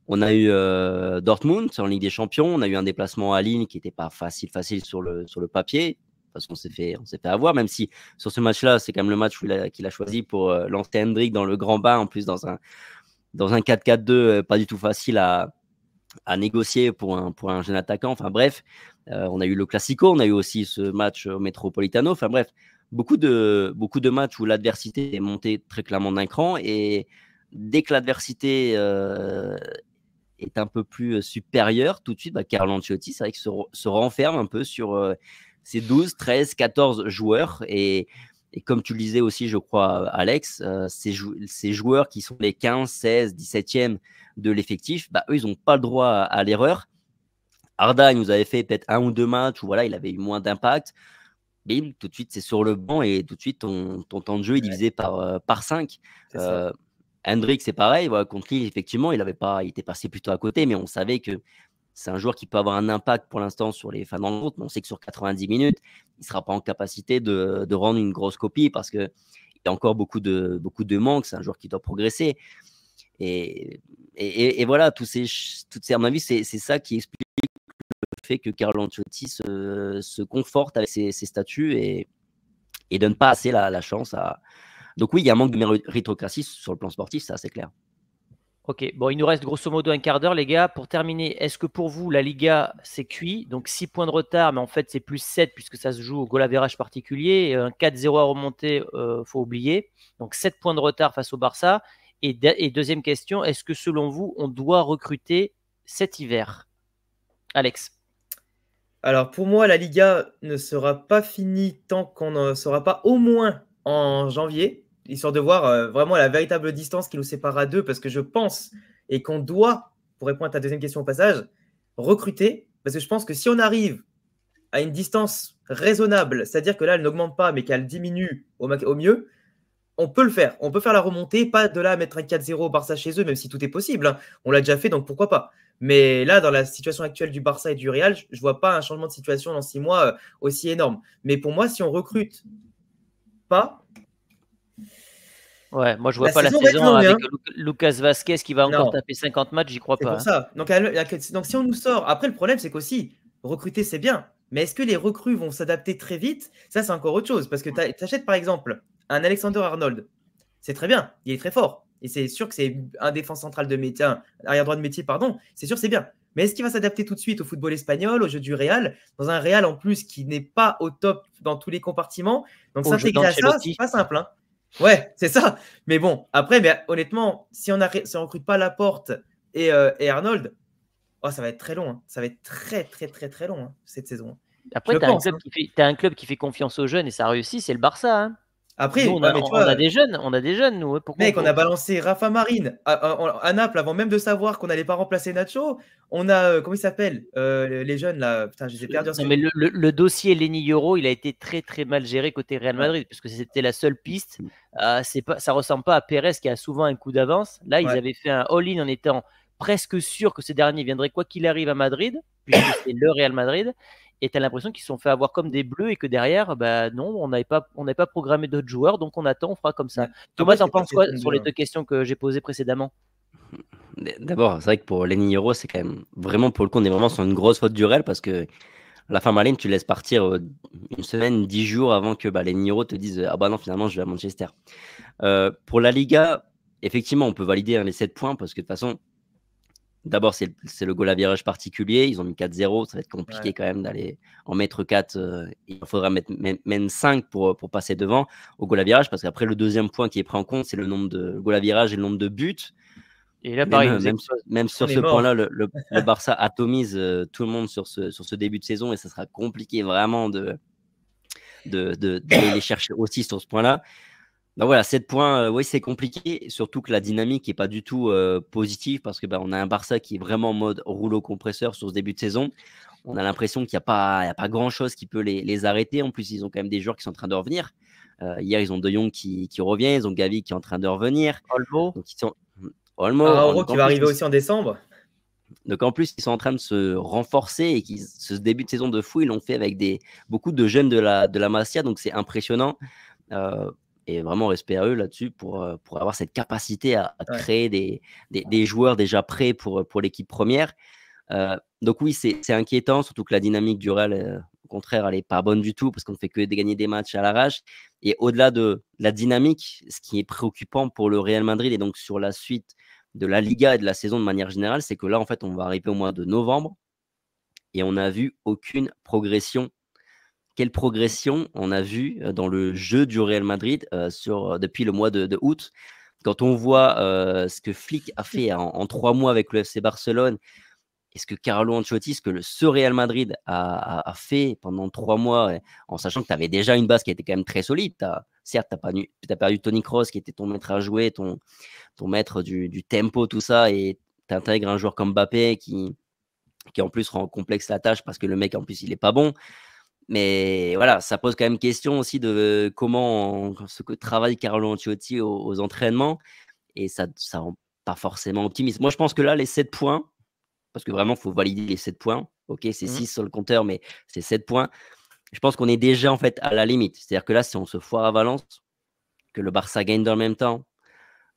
On a eu euh, Dortmund en Ligue des Champions, on a eu un déplacement à Lille qui n'était pas facile facile sur le, sur le papier, parce qu'on s'est fait, on fait avoir, même si sur ce match-là, c'est quand même le match qu'il a, choisi pour euh, lancer Hendrick dans le grand bas en plus dans un, dans un 4-4-2 euh, pas du tout facile à, à négocier pour un, pour un jeune attaquant. Enfin bref, on a eu le Classico, on a eu aussi ce match au Metropolitano. Enfin bref, beaucoup de, beaucoup de matchs où l'adversité est montée très clairement d'un cran et dès que l'adversité euh, est un peu plus euh, supérieure, tout de suite, bah, Carlo c'est vrai se, renferme un peu sur euh, ses 12, 13, 14 joueurs et, comme tu le disais aussi, je crois, Alex, ces, joueurs qui sont les 15, 16, 17e de l'effectif, bah, eux, ils n'ont pas le droit à, l'erreur. Arda, il nous avait fait peut-être un ou deux matchs où voilà, il avait eu moins d'impact bim, tout de suite, c'est sur le banc et tout de suite, ton, temps de jeu est divisé par, euh, par 5. Euh, Hendrik, c'est pareil. Voilà, contre lui, effectivement, il, avait pas, il était passé plutôt à côté, mais on savait que c'est un joueur qui peut avoir un impact pour l'instant sur les fans de mais on sait que sur 90 minutes, il ne sera pas en capacité de, de, rendre une grosse copie parce qu'il a encore beaucoup de, beaucoup de manques. C'est un joueur qui doit progresser. Et, et, voilà, tous ces, toutes ces, à mon c'est ça qui explique que Carlo Ancelotti se, se conforte avec ses, statuts et, et donne pas assez la, la, chance à. Donc oui, il y a un manque de méritocratie sur le plan sportif, ça c'est clair. Ok, bon, il nous reste grosso modo un quart d'heure, les gars. Pour terminer, est-ce que pour vous, la Liga, c'est cuit Donc 6 points de retard, mais en fait, c'est plus 7 puisque ça se joue au goal particulier. Un 4-0 à remonter, euh, faut oublier. Donc 7 points de retard face au Barça. Et, et deuxième question, est-ce que selon vous, on doit recruter cet hiver Alex alors pour moi, la Liga ne sera pas finie tant qu'on ne sera pas au moins en janvier, histoire de voir euh, vraiment la véritable distance qui nous sépare à deux, parce que je pense et qu'on doit, pour répondre à ta deuxième question au passage, recruter, parce que je pense que si on arrive à une distance raisonnable, c'est-à-dire que là, elle n'augmente pas, mais qu'elle diminue au, mieux, on peut le faire. On peut faire la remontée, pas de là à mettre un 4-0 au Barça chez eux, même si tout est possible. Hein. On l'a déjà fait, donc pourquoi pas. Mais là, dans la situation actuelle du Barça et du Real, je ne vois pas un changement de situation dans six mois euh, aussi énorme. Mais pour moi, si on recrute pas. Ouais, moi je vois pas la saison avec hein. Lucas Vasquez qui va encore taper 50 matchs, j'y crois pas. Hein. Donc, donc, si on nous sort, après le problème c'est qu'aussi, recruter c'est bien, mais est-ce que les recrues vont s'adapter très vite Ça c'est encore autre chose, parce que tu achètes par exemple un Alexander Arnold, c'est très bien, il est très fort, et c'est sûr que c'est un défense central de métier, arrière droit de métier, pardon. C'est sûr, c'est bien. Mais est-ce qu'il va s'adapter tout de suite au football espagnol, au jeu du Real, dans un Real en plus qui n'est pas au top dans tous les compartiments Donc s'intégrer à ça, c'est pas simple. Hein. Ouais, c'est ça. Mais bon, après, honnêtement, si on ne recrute pas Laporte et, euh, et Arnold, oh, ça va être très long. Hein. Ça va être très, très, très, très long hein, cette saison. Après, tu as, un club qui fait confiance aux jeunes et ça réussit, c'est le Barça. Après, on, a, des jeunes, on a des jeunes, nous. mec, on, a balancé Rafa Marine à, Naples avant même de savoir qu'on n'allait pas remplacer Nacho. On a, euh, comment il s'appelle euh, Les jeunes, là. Putain, je les ai perdus. mais le, dossier Lenny Euro, il a été très, très mal géré côté Real Madrid, parce que c'était la seule piste. ça mm. euh, pas, ça ressemble pas à Pérez qui a souvent un coup d'avance. Là, ils avaient fait un all-in en étant presque sûr que ce dernier viendrait quoi qu'il arrive, à Madrid, puisque [coughs] c'est le Real Madrid. Et tu l'impression qu'ils se sont fait avoir comme des bleus et que derrière, bah non, on n'avait pas, on pas programmé d'autres joueurs, donc on attend, on fera comme ça. Thomas, t'en penses quoi sur les deux questions que j'ai posées précédemment D'abord, c'est vrai que pour Lenny Hero, c'est quand même vraiment pour le coup, on est vraiment sur une grosse faute du parce que la fin ligne, tu laisses partir euh, une semaine, dix jours avant que bah, les te dise « Ah bah non, finalement, je vais à Manchester. Euh, pour la Liga, effectivement, on peut valider hein, les sept points parce que de toute façon, D'abord, c'est le goal à virage particulier. Ils ont mis 4-0. Ça va être compliqué quand même d'aller en mettre 4. Euh, il faudra mettre même, 5 pour, euh, pour, passer devant au goal à virage. Parce qu'après, le deuxième point qui est pris en compte, c'est le nombre de goal à virage et le nombre de buts. Et là, même, sur, ce point-là, [laughs] le, Barça atomise euh, tout le monde sur ce, sur ce début de saison et ça sera compliqué vraiment de, de, d'aller les chercher aussi sur ce point-là. Ben voilà, 7 points, euh, oui, c'est compliqué, surtout que la dynamique n'est pas du tout euh, positive parce que ben, on a un Barça qui est vraiment en mode rouleau compresseur sur ce début de saison. On a l'impression qu'il n'y a pas, pas grand-chose qui peut les, arrêter. En plus, ils ont quand même des joueurs qui sont en train de revenir. Euh, hier, ils ont De Jong qui, revient, ils ont Gavi qui est en train de revenir. Olmo. Donc, sont... Olmo ah, qui va arriver aussi en décembre. Donc en plus, ils sont en train de se renforcer et qui, ce début de saison de fou, ils l'ont fait avec des, beaucoup de jeunes de la, de la Masia, donc c'est impressionnant. Et vraiment, respect à eux là-dessus pour, euh, pour avoir cette capacité à, créer des, des, joueurs déjà prêts pour, euh, pour l'équipe première. Euh, donc oui, c'est inquiétant, surtout que la dynamique du Real, au contraire, elle n'est pas bonne du tout parce qu'on ne fait que gagner des matchs à l'arrache. Et au-delà de la dynamique, ce qui est préoccupant pour le Real Madrid et donc sur la suite de la Liga et de la saison de manière générale, c'est que là, en fait, on va arriver au mois de novembre et on n'a vu aucune progression quelle progression on a vu dans le jeu du Real Madrid sur, depuis le mois de, août. Quand on voit ce que Flick a [laughs] fait en, trois mois avec le FC Barcelone, est-ce que Carlo Ancelotti, ce que le, ce Real Madrid a, fait pendant trois mois, en sachant que tu avais déjà une base qui était quand même très solide, certes, tu as, perdu, as perdu Tony Cross qui était ton maître à jouer, ton, ton maître du, tempo, tout ça, et tu intègres un joueur comme Mbappé qui, qui en plus rend complexe la tâche parce que le mec en plus il est pas bon. Mais voilà, ça pose quand même question aussi de comment ce que travaille Carlo Ancelotti aux, entraînements. Et ça ne rend pas forcément optimiste. Moi, je pense que là, les 7 points, parce que vraiment, il faut valider les 7 points. Ok, c'est 6 mmh. sur le compteur, mais c'est 7 points. Je pense qu'on est déjà en fait à la limite. C'est-à-dire que là, si on se foire à Valence, que le Barça gagne dans le même temps,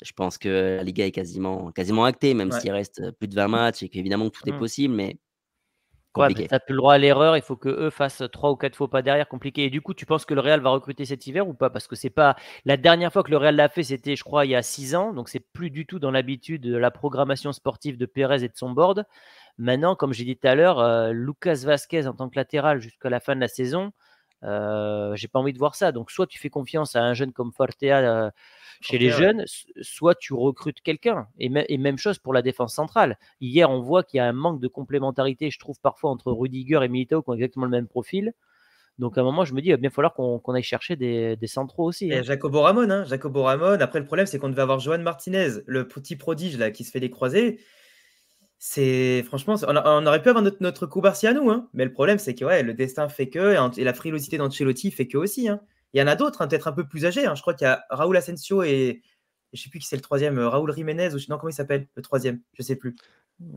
je pense que la Liga est quasiment, quasiment actée, même s'il reste euh, plus de 20 matchs et qu'évidemment tout est mmh. possible. Mais tu as plus le droit à l'erreur, il faut que eux fassent trois ou quatre faux pas derrière, compliqué. Et du coup, tu penses que le Real va recruter cet hiver ou pas Parce que c'est pas la dernière fois que le Real l'a fait, c'était je crois il y a six ans, donc c'est plus du tout dans l'habitude de la programmation sportive de Pérez et de son board. Maintenant, comme j'ai dit tout à l'heure, euh, Lucas Vasquez en tant que latéral jusqu'à la fin de la saison, euh, j'ai pas envie de voir ça. Donc, soit tu fais confiance à un jeune comme Fortea euh, chez les jeunes, soit tu recrutes quelqu'un. Et, même chose pour la défense centrale. Hier, on voit qu'il y a un manque de complémentarité, je trouve, parfois entre Rudiger et Militao qui ont exactement le même profil. Donc, à un moment, je me dis, il va bien falloir qu'on aille chercher des, centraux aussi. Hein. Jacobo Ramon, hein. Après, le problème, c'est qu'on devait avoir Joan Martinez, le petit prodige là, qui se fait des croisés c'est franchement, on, aurait pu avoir notre, notre à nous, hein. mais le problème c'est que ouais, le destin fait que et, la frilosité d'Ancelotti fait que aussi. Hein. Il y en a d'autres, hein, peut-être un peu plus âgés. Je crois qu'il y a Raoul Asensio et je sais plus qui c'est le troisième, Raoul Jiménez ou non comment il s'appelle le troisième, je sais plus.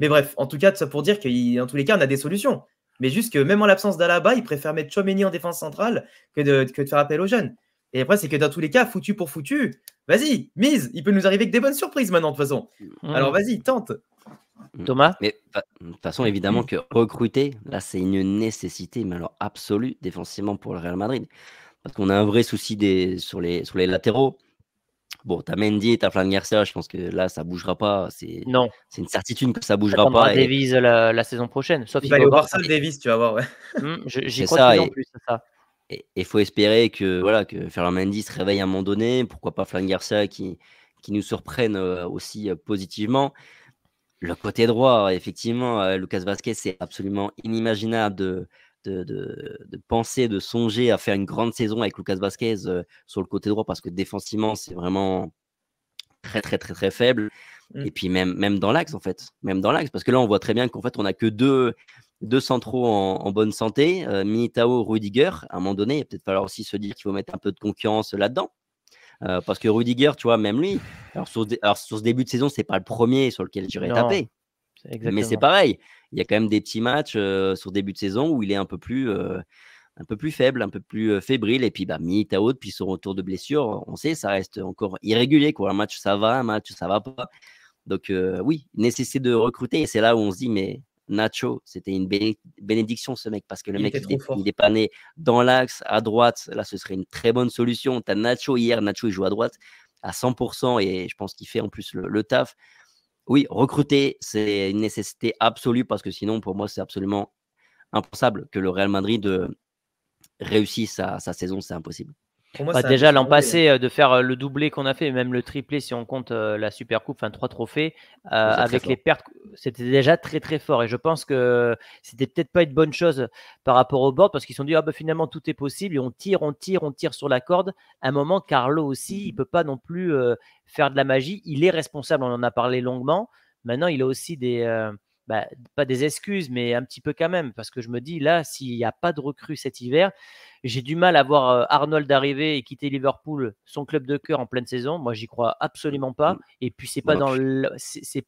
Mais bref, en tout cas, ça pour dire qu'en tous les cas, on a des solutions. Mais juste que même en l'absence d'Alaba, il préfère mettre Choméni en défense centrale que de, faire appel aux jeunes. Et après, c'est que dans tous les cas, foutu pour foutu, vas-y, mise, il peut nous arriver que des bonnes surprises maintenant de toute façon. Mm. Alors vas-y, tente. Mm. Thomas Mais de toute façon, évidemment que recruter, là, c'est une nécessité, mais alors absolue, défensivement pour le Real Madrid. Parce qu'on a un vrai souci des, sur, les, sur les latéraux. Bon, t'as Mendy, t'as Flan Garcia, je pense que là, ça bougera pas. C'est, non. C'est une certitude que ça bougera pas. Ça et... Euh, la, la, saison prochaine. il va y avoir ça, le tu vas voir. Hum, crois ça, en plus, ça. Et il faut espérer que, voilà, que Ferland Mendy se réveille à un moment donné. Pourquoi pas Flan Garcia qui, qui nous surprenne euh, aussi euh, positivement. Le côté droit, effectivement, euh, Lucas Vasquez, c'est absolument inimaginable de, de, penser, de songer à faire une grande saison avec Lucas Vasquez euh, sur le côté droit parce que défensivement, c'est vraiment très, très, très, très faible. Mmh. Et puis même, même dans l'axe, en fait. Même dans l'axe, parce que là, on voit très bien qu'en fait, on n'a que deux, centraux en, bonne santé, euh, Minitao, Rudiger. À un moment donné, il va peut-être falloir aussi se dire qu'il faut mettre un peu de concurrence là-dedans. Euh, parce que Rudiger, tu vois, même lui, [laughs] alors sur, ce début de saison, c'est pas le premier sur lequel j'irais taper. Mais c'est pareil, il y a quand même des petits matchs euh, sur début de saison où il est un peu plus, euh, un peu plus faible, un peu plus fébrile. Et puis, bah, haut puis son retour de blessure, on sait, ça reste encore irrégulier. Quoi. Un match, ça va, un match, ça va pas. Donc, oui, nécessité de recruter. Et c'est là où on se dit, mais Nacho, c'était une bénédiction ce mec parce que le mec il, pas né dans l'axe à droite. Là, ce serait une très bonne solution. Tu as Nacho hier, Nacho il joue à droite à 100% et je pense qu'il fait en plus le, taf. Oui, recruter, c'est une nécessité absolue parce que sinon, pour moi, c'est absolument impensable que le Real Madrid euh, réussisse sa saison. C'est impossible. Bah, déjà l'an passé, euh, de faire euh, le doublé qu'on a fait, même le triplé si on compte euh, la Super Coupe, enfin trois trophées, avec les pertes, c'était déjà très très fort. Et je pense que c'était peut-être pas une bonne chose par rapport au board parce qu'ils se sont dit ah bah, finalement tout est possible et on tire, on tire, on tire sur la corde. À un moment, Carlo aussi, il peut pas non plus faire de la magie. Il est responsable, on en a parlé longuement. Maintenant, il a aussi des bah, pas des excuses, mais un petit peu quand même, parce que je me dis, là, s'il n'y a pas de recrue cet hiver, j'ai du mal à voir euh, Arnold arriver et quitter Liverpool, son club de cœur en pleine saison. Moi, j'y crois absolument pas. Mmh. Et puis, c'est pas, dans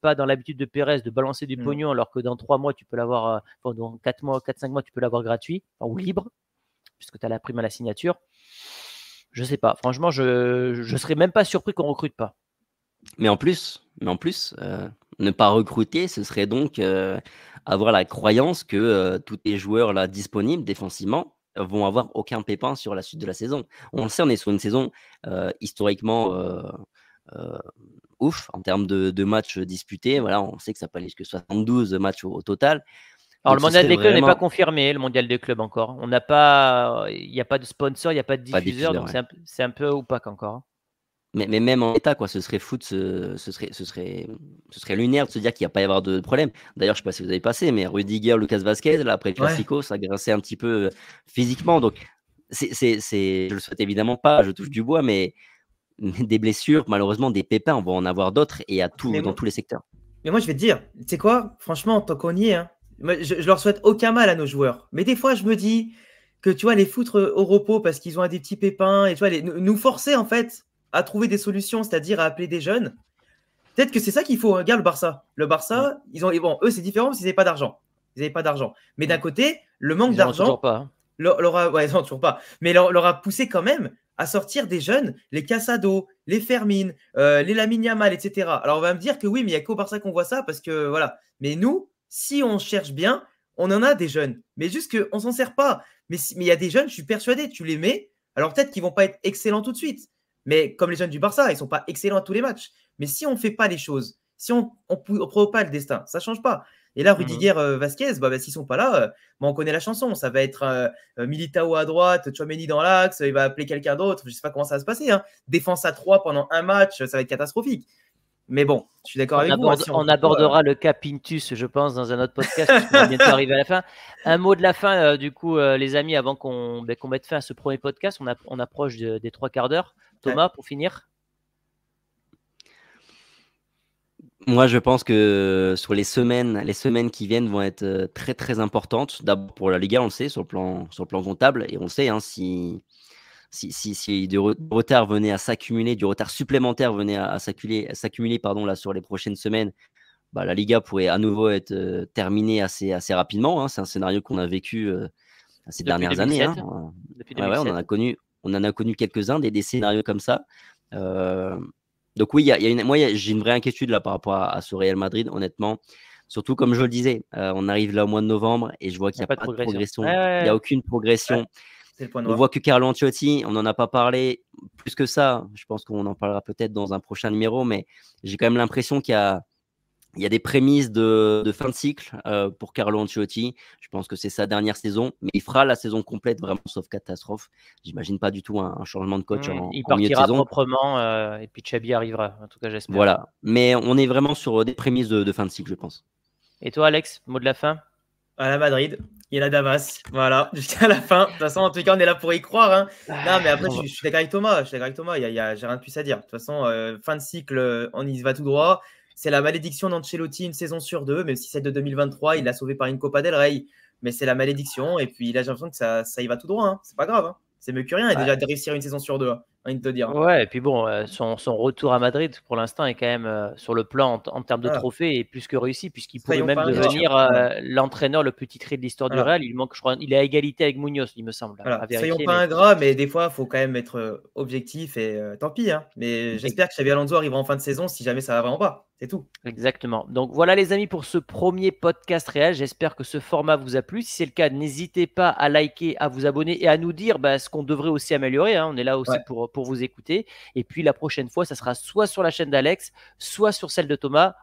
pas dans l'habitude de Pérez de balancer du mmh. pognon, alors que dans trois mois, tu peux l'avoir, euh, enfin, dans quatre mois, quatre, cinq mois, tu peux l'avoir gratuit ou mmh. libre, puisque tu as la prime à la signature. Je sais pas. Franchement, je, ne serais même pas surpris qu'on recrute pas. Mais en plus, mais en plus, euh, ne pas recruter, ce serait donc euh, avoir la croyance que euh, tous les joueurs là disponibles défensivement vont avoir aucun pépin sur la suite de la saison. On le sait, on est sur une saison euh, historiquement ouf en termes de, matchs disputés. Voilà, on sait que ça peut aller jusqu'à 72 matchs au, total. Alors, le mondial des clubs n'est pas confirmé, le mondial des clubs encore. On n'a pas, il n'y a pas de sponsor, il n'y a pas de diffuseur, donc c'est un, un, peu opaque encore. Mais, même en état, quoi, ce serait fou, ce, serait, ce, serait, ce serait lunaire de se dire qu'il n'y a pas y avoir de problème. D'ailleurs, je ne sais pas si vous avez passé, mais Rudiger, Lucas Vasquez, après le Classico, ça grinçait un petit peu euh, physiquement. Donc, c'est, je le souhaite évidemment pas, je touche du bois, mais des blessures, malheureusement, des pépins, on va en avoir d'autres et à dans tous les secteurs. Mais moi, je vais te dire, tu sais quoi, franchement, tant qu'on y est, hein, je, ne leur souhaite aucun mal à nos joueurs. Mais des fois, je me dis que tu vois, les foutre au repos parce qu'ils ont des petits pépins et tu vois, les, nous forcer en fait à trouver des solutions, c'est-à-dire à appeler des jeunes. Peut-être que c'est ça qu'il faut, hein, regarde le Barça. Le Barça, ils ont, eux, c'est différent parce qu'ils n'avaient pas d'argent. Ils n'avaient pas d'argent. Mais d'un côté, le manque d'argent. Hein. Ils Leur, toujours pas. Mais leur, a poussé quand même à sortir des jeunes, les cassados, les fermines, euh, les Lamignamal, etc. Alors on va me dire que oui, mais il n'y a qu'au Barça qu'on voit ça parce que voilà. Mais nous, si on cherche bien, on en a des jeunes. Mais juste qu'on ne s'en sert pas. Mais il y a des jeunes, je suis persuadé, tu les mets. Alors peut-être qu'ils vont pas être excellents tout de suite. Mais comme les jeunes du Barça, ils ne sont pas excellents à tous les matchs. Mais si on ne fait pas les choses, si on ne provoque pas le destin, ça ne change pas. Et là, Rudiger, mhm. euh, Vasquez, bah, bah s'ils ne sont pas là, euh, bah, on connaît la chanson. Ça va être euh, Militao à droite, Chouameni dans l'axe, il va appeler quelqu'un d'autre. Je ne sais pas comment ça va se passer. Hein. Défense à trois pendant un match, ça va être catastrophique. Mais bon, je suis d'accord avec vous. Hein, on, abordera le cas Pintus, je pense, dans un autre podcast. on va bientôt arriver à la fin. [laughs] Un mot de la fin, du coup, les amis, avant qu'on ben, mette fin à ce premier podcast, on, approche des trois quarts d'heure. Thomas, pour finir Moi, je pense que sur les semaines, les semaines qui viennent vont être euh, très très importantes. D'abord pour la Liga, on le sait, sur le plan, sur le plan comptable, et on sait, hein, si, si, si, du retard venait à s'accumuler, du retard supplémentaire venait à, s'accumuler, pardon, là, sur les prochaines semaines, bah, la Liga pourrait à nouveau être euh, terminée assez, assez rapidement. Hein. C'est un scénario qu'on a vécu euh, ces dernières années. Hein. on en a connu, on en a connu quelques-uns, des, scénarios comme ça. Euh, donc oui, y une, moi, j'ai une vraie inquiétude là par rapport à, ce Real Madrid, honnêtement. Surtout, comme je le disais, euh, on arrive là au mois de novembre et je vois qu'il n'y a, pas de progression. Il n'y a aucune progression. on voit que Carlo Ancelotti, on n'en a pas parlé plus que ça. Je pense qu'on en parlera peut-être dans un prochain numéro, mais j'ai quand même l'impression qu'il y a il y a des prémices de, fin de cycle euh, pour Carlo Ancelotti. Je pense que c'est sa dernière saison, mais il fera la saison complète vraiment sauf catastrophe. J'imagine pas du tout un, changement de coach mmh, en, il milieu de saison. Il partira proprement euh, et puis Chabi arrivera. En tout cas, j'espère. Voilà. Mais on est vraiment sur euh, des prémices de, fin de cycle, je pense. Et toi, Alex, mot de la fin À la Madrid il a la Damas. Voilà, [laughs] jusqu'à la fin. De toute façon, en tout cas, on est là pour y croire. Hein. Ah, non, mais après, je, suis d'accord avec Thomas. Je suis d'accord Thomas. Il y j'ai rien de plus à dire. De toute façon, fin de cycle, on y va tout droit. C'est la malédiction d'Ancelotti une saison sur deux, même si celle de 2023, il l'a sauvé par une Copa del Rey. Mais c'est la malédiction. Et puis là, j'ai l'impression que ça, ça, y va tout droit. Hein. C'est pas grave. Hein. C'est mieux que rien. Et bah, déjà de réussir une saison sur deux. Hein. Ouais, et puis bon, euh, son, retour à Madrid pour l'instant est quand même euh, sur le plan en, termes de trophée et plus que réussi, puisqu'il pourrait même devenir euh, l'entraîneur le petit trait de l'histoire du Real. Il manque, je crois, il est à égalité avec Munoz, il me semble. Soyons pas ingrats, mais des fois, il faut quand même être objectif et tant pis. Hein. Mais j'espère que Xavier Alonso arrivera en fin de saison si jamais ça va vraiment pas. C'est tout. Exactement. Donc voilà les amis pour ce premier podcast réel. J'espère que ce format vous a plu. Si c'est le cas, n'hésitez pas à liker, à vous abonner et à nous dire bah, ce qu'on devrait aussi améliorer. Hein. On est là aussi pour vous écouter. Et puis la prochaine fois, ça sera soit sur la chaîne d'Alex, soit sur celle de Thomas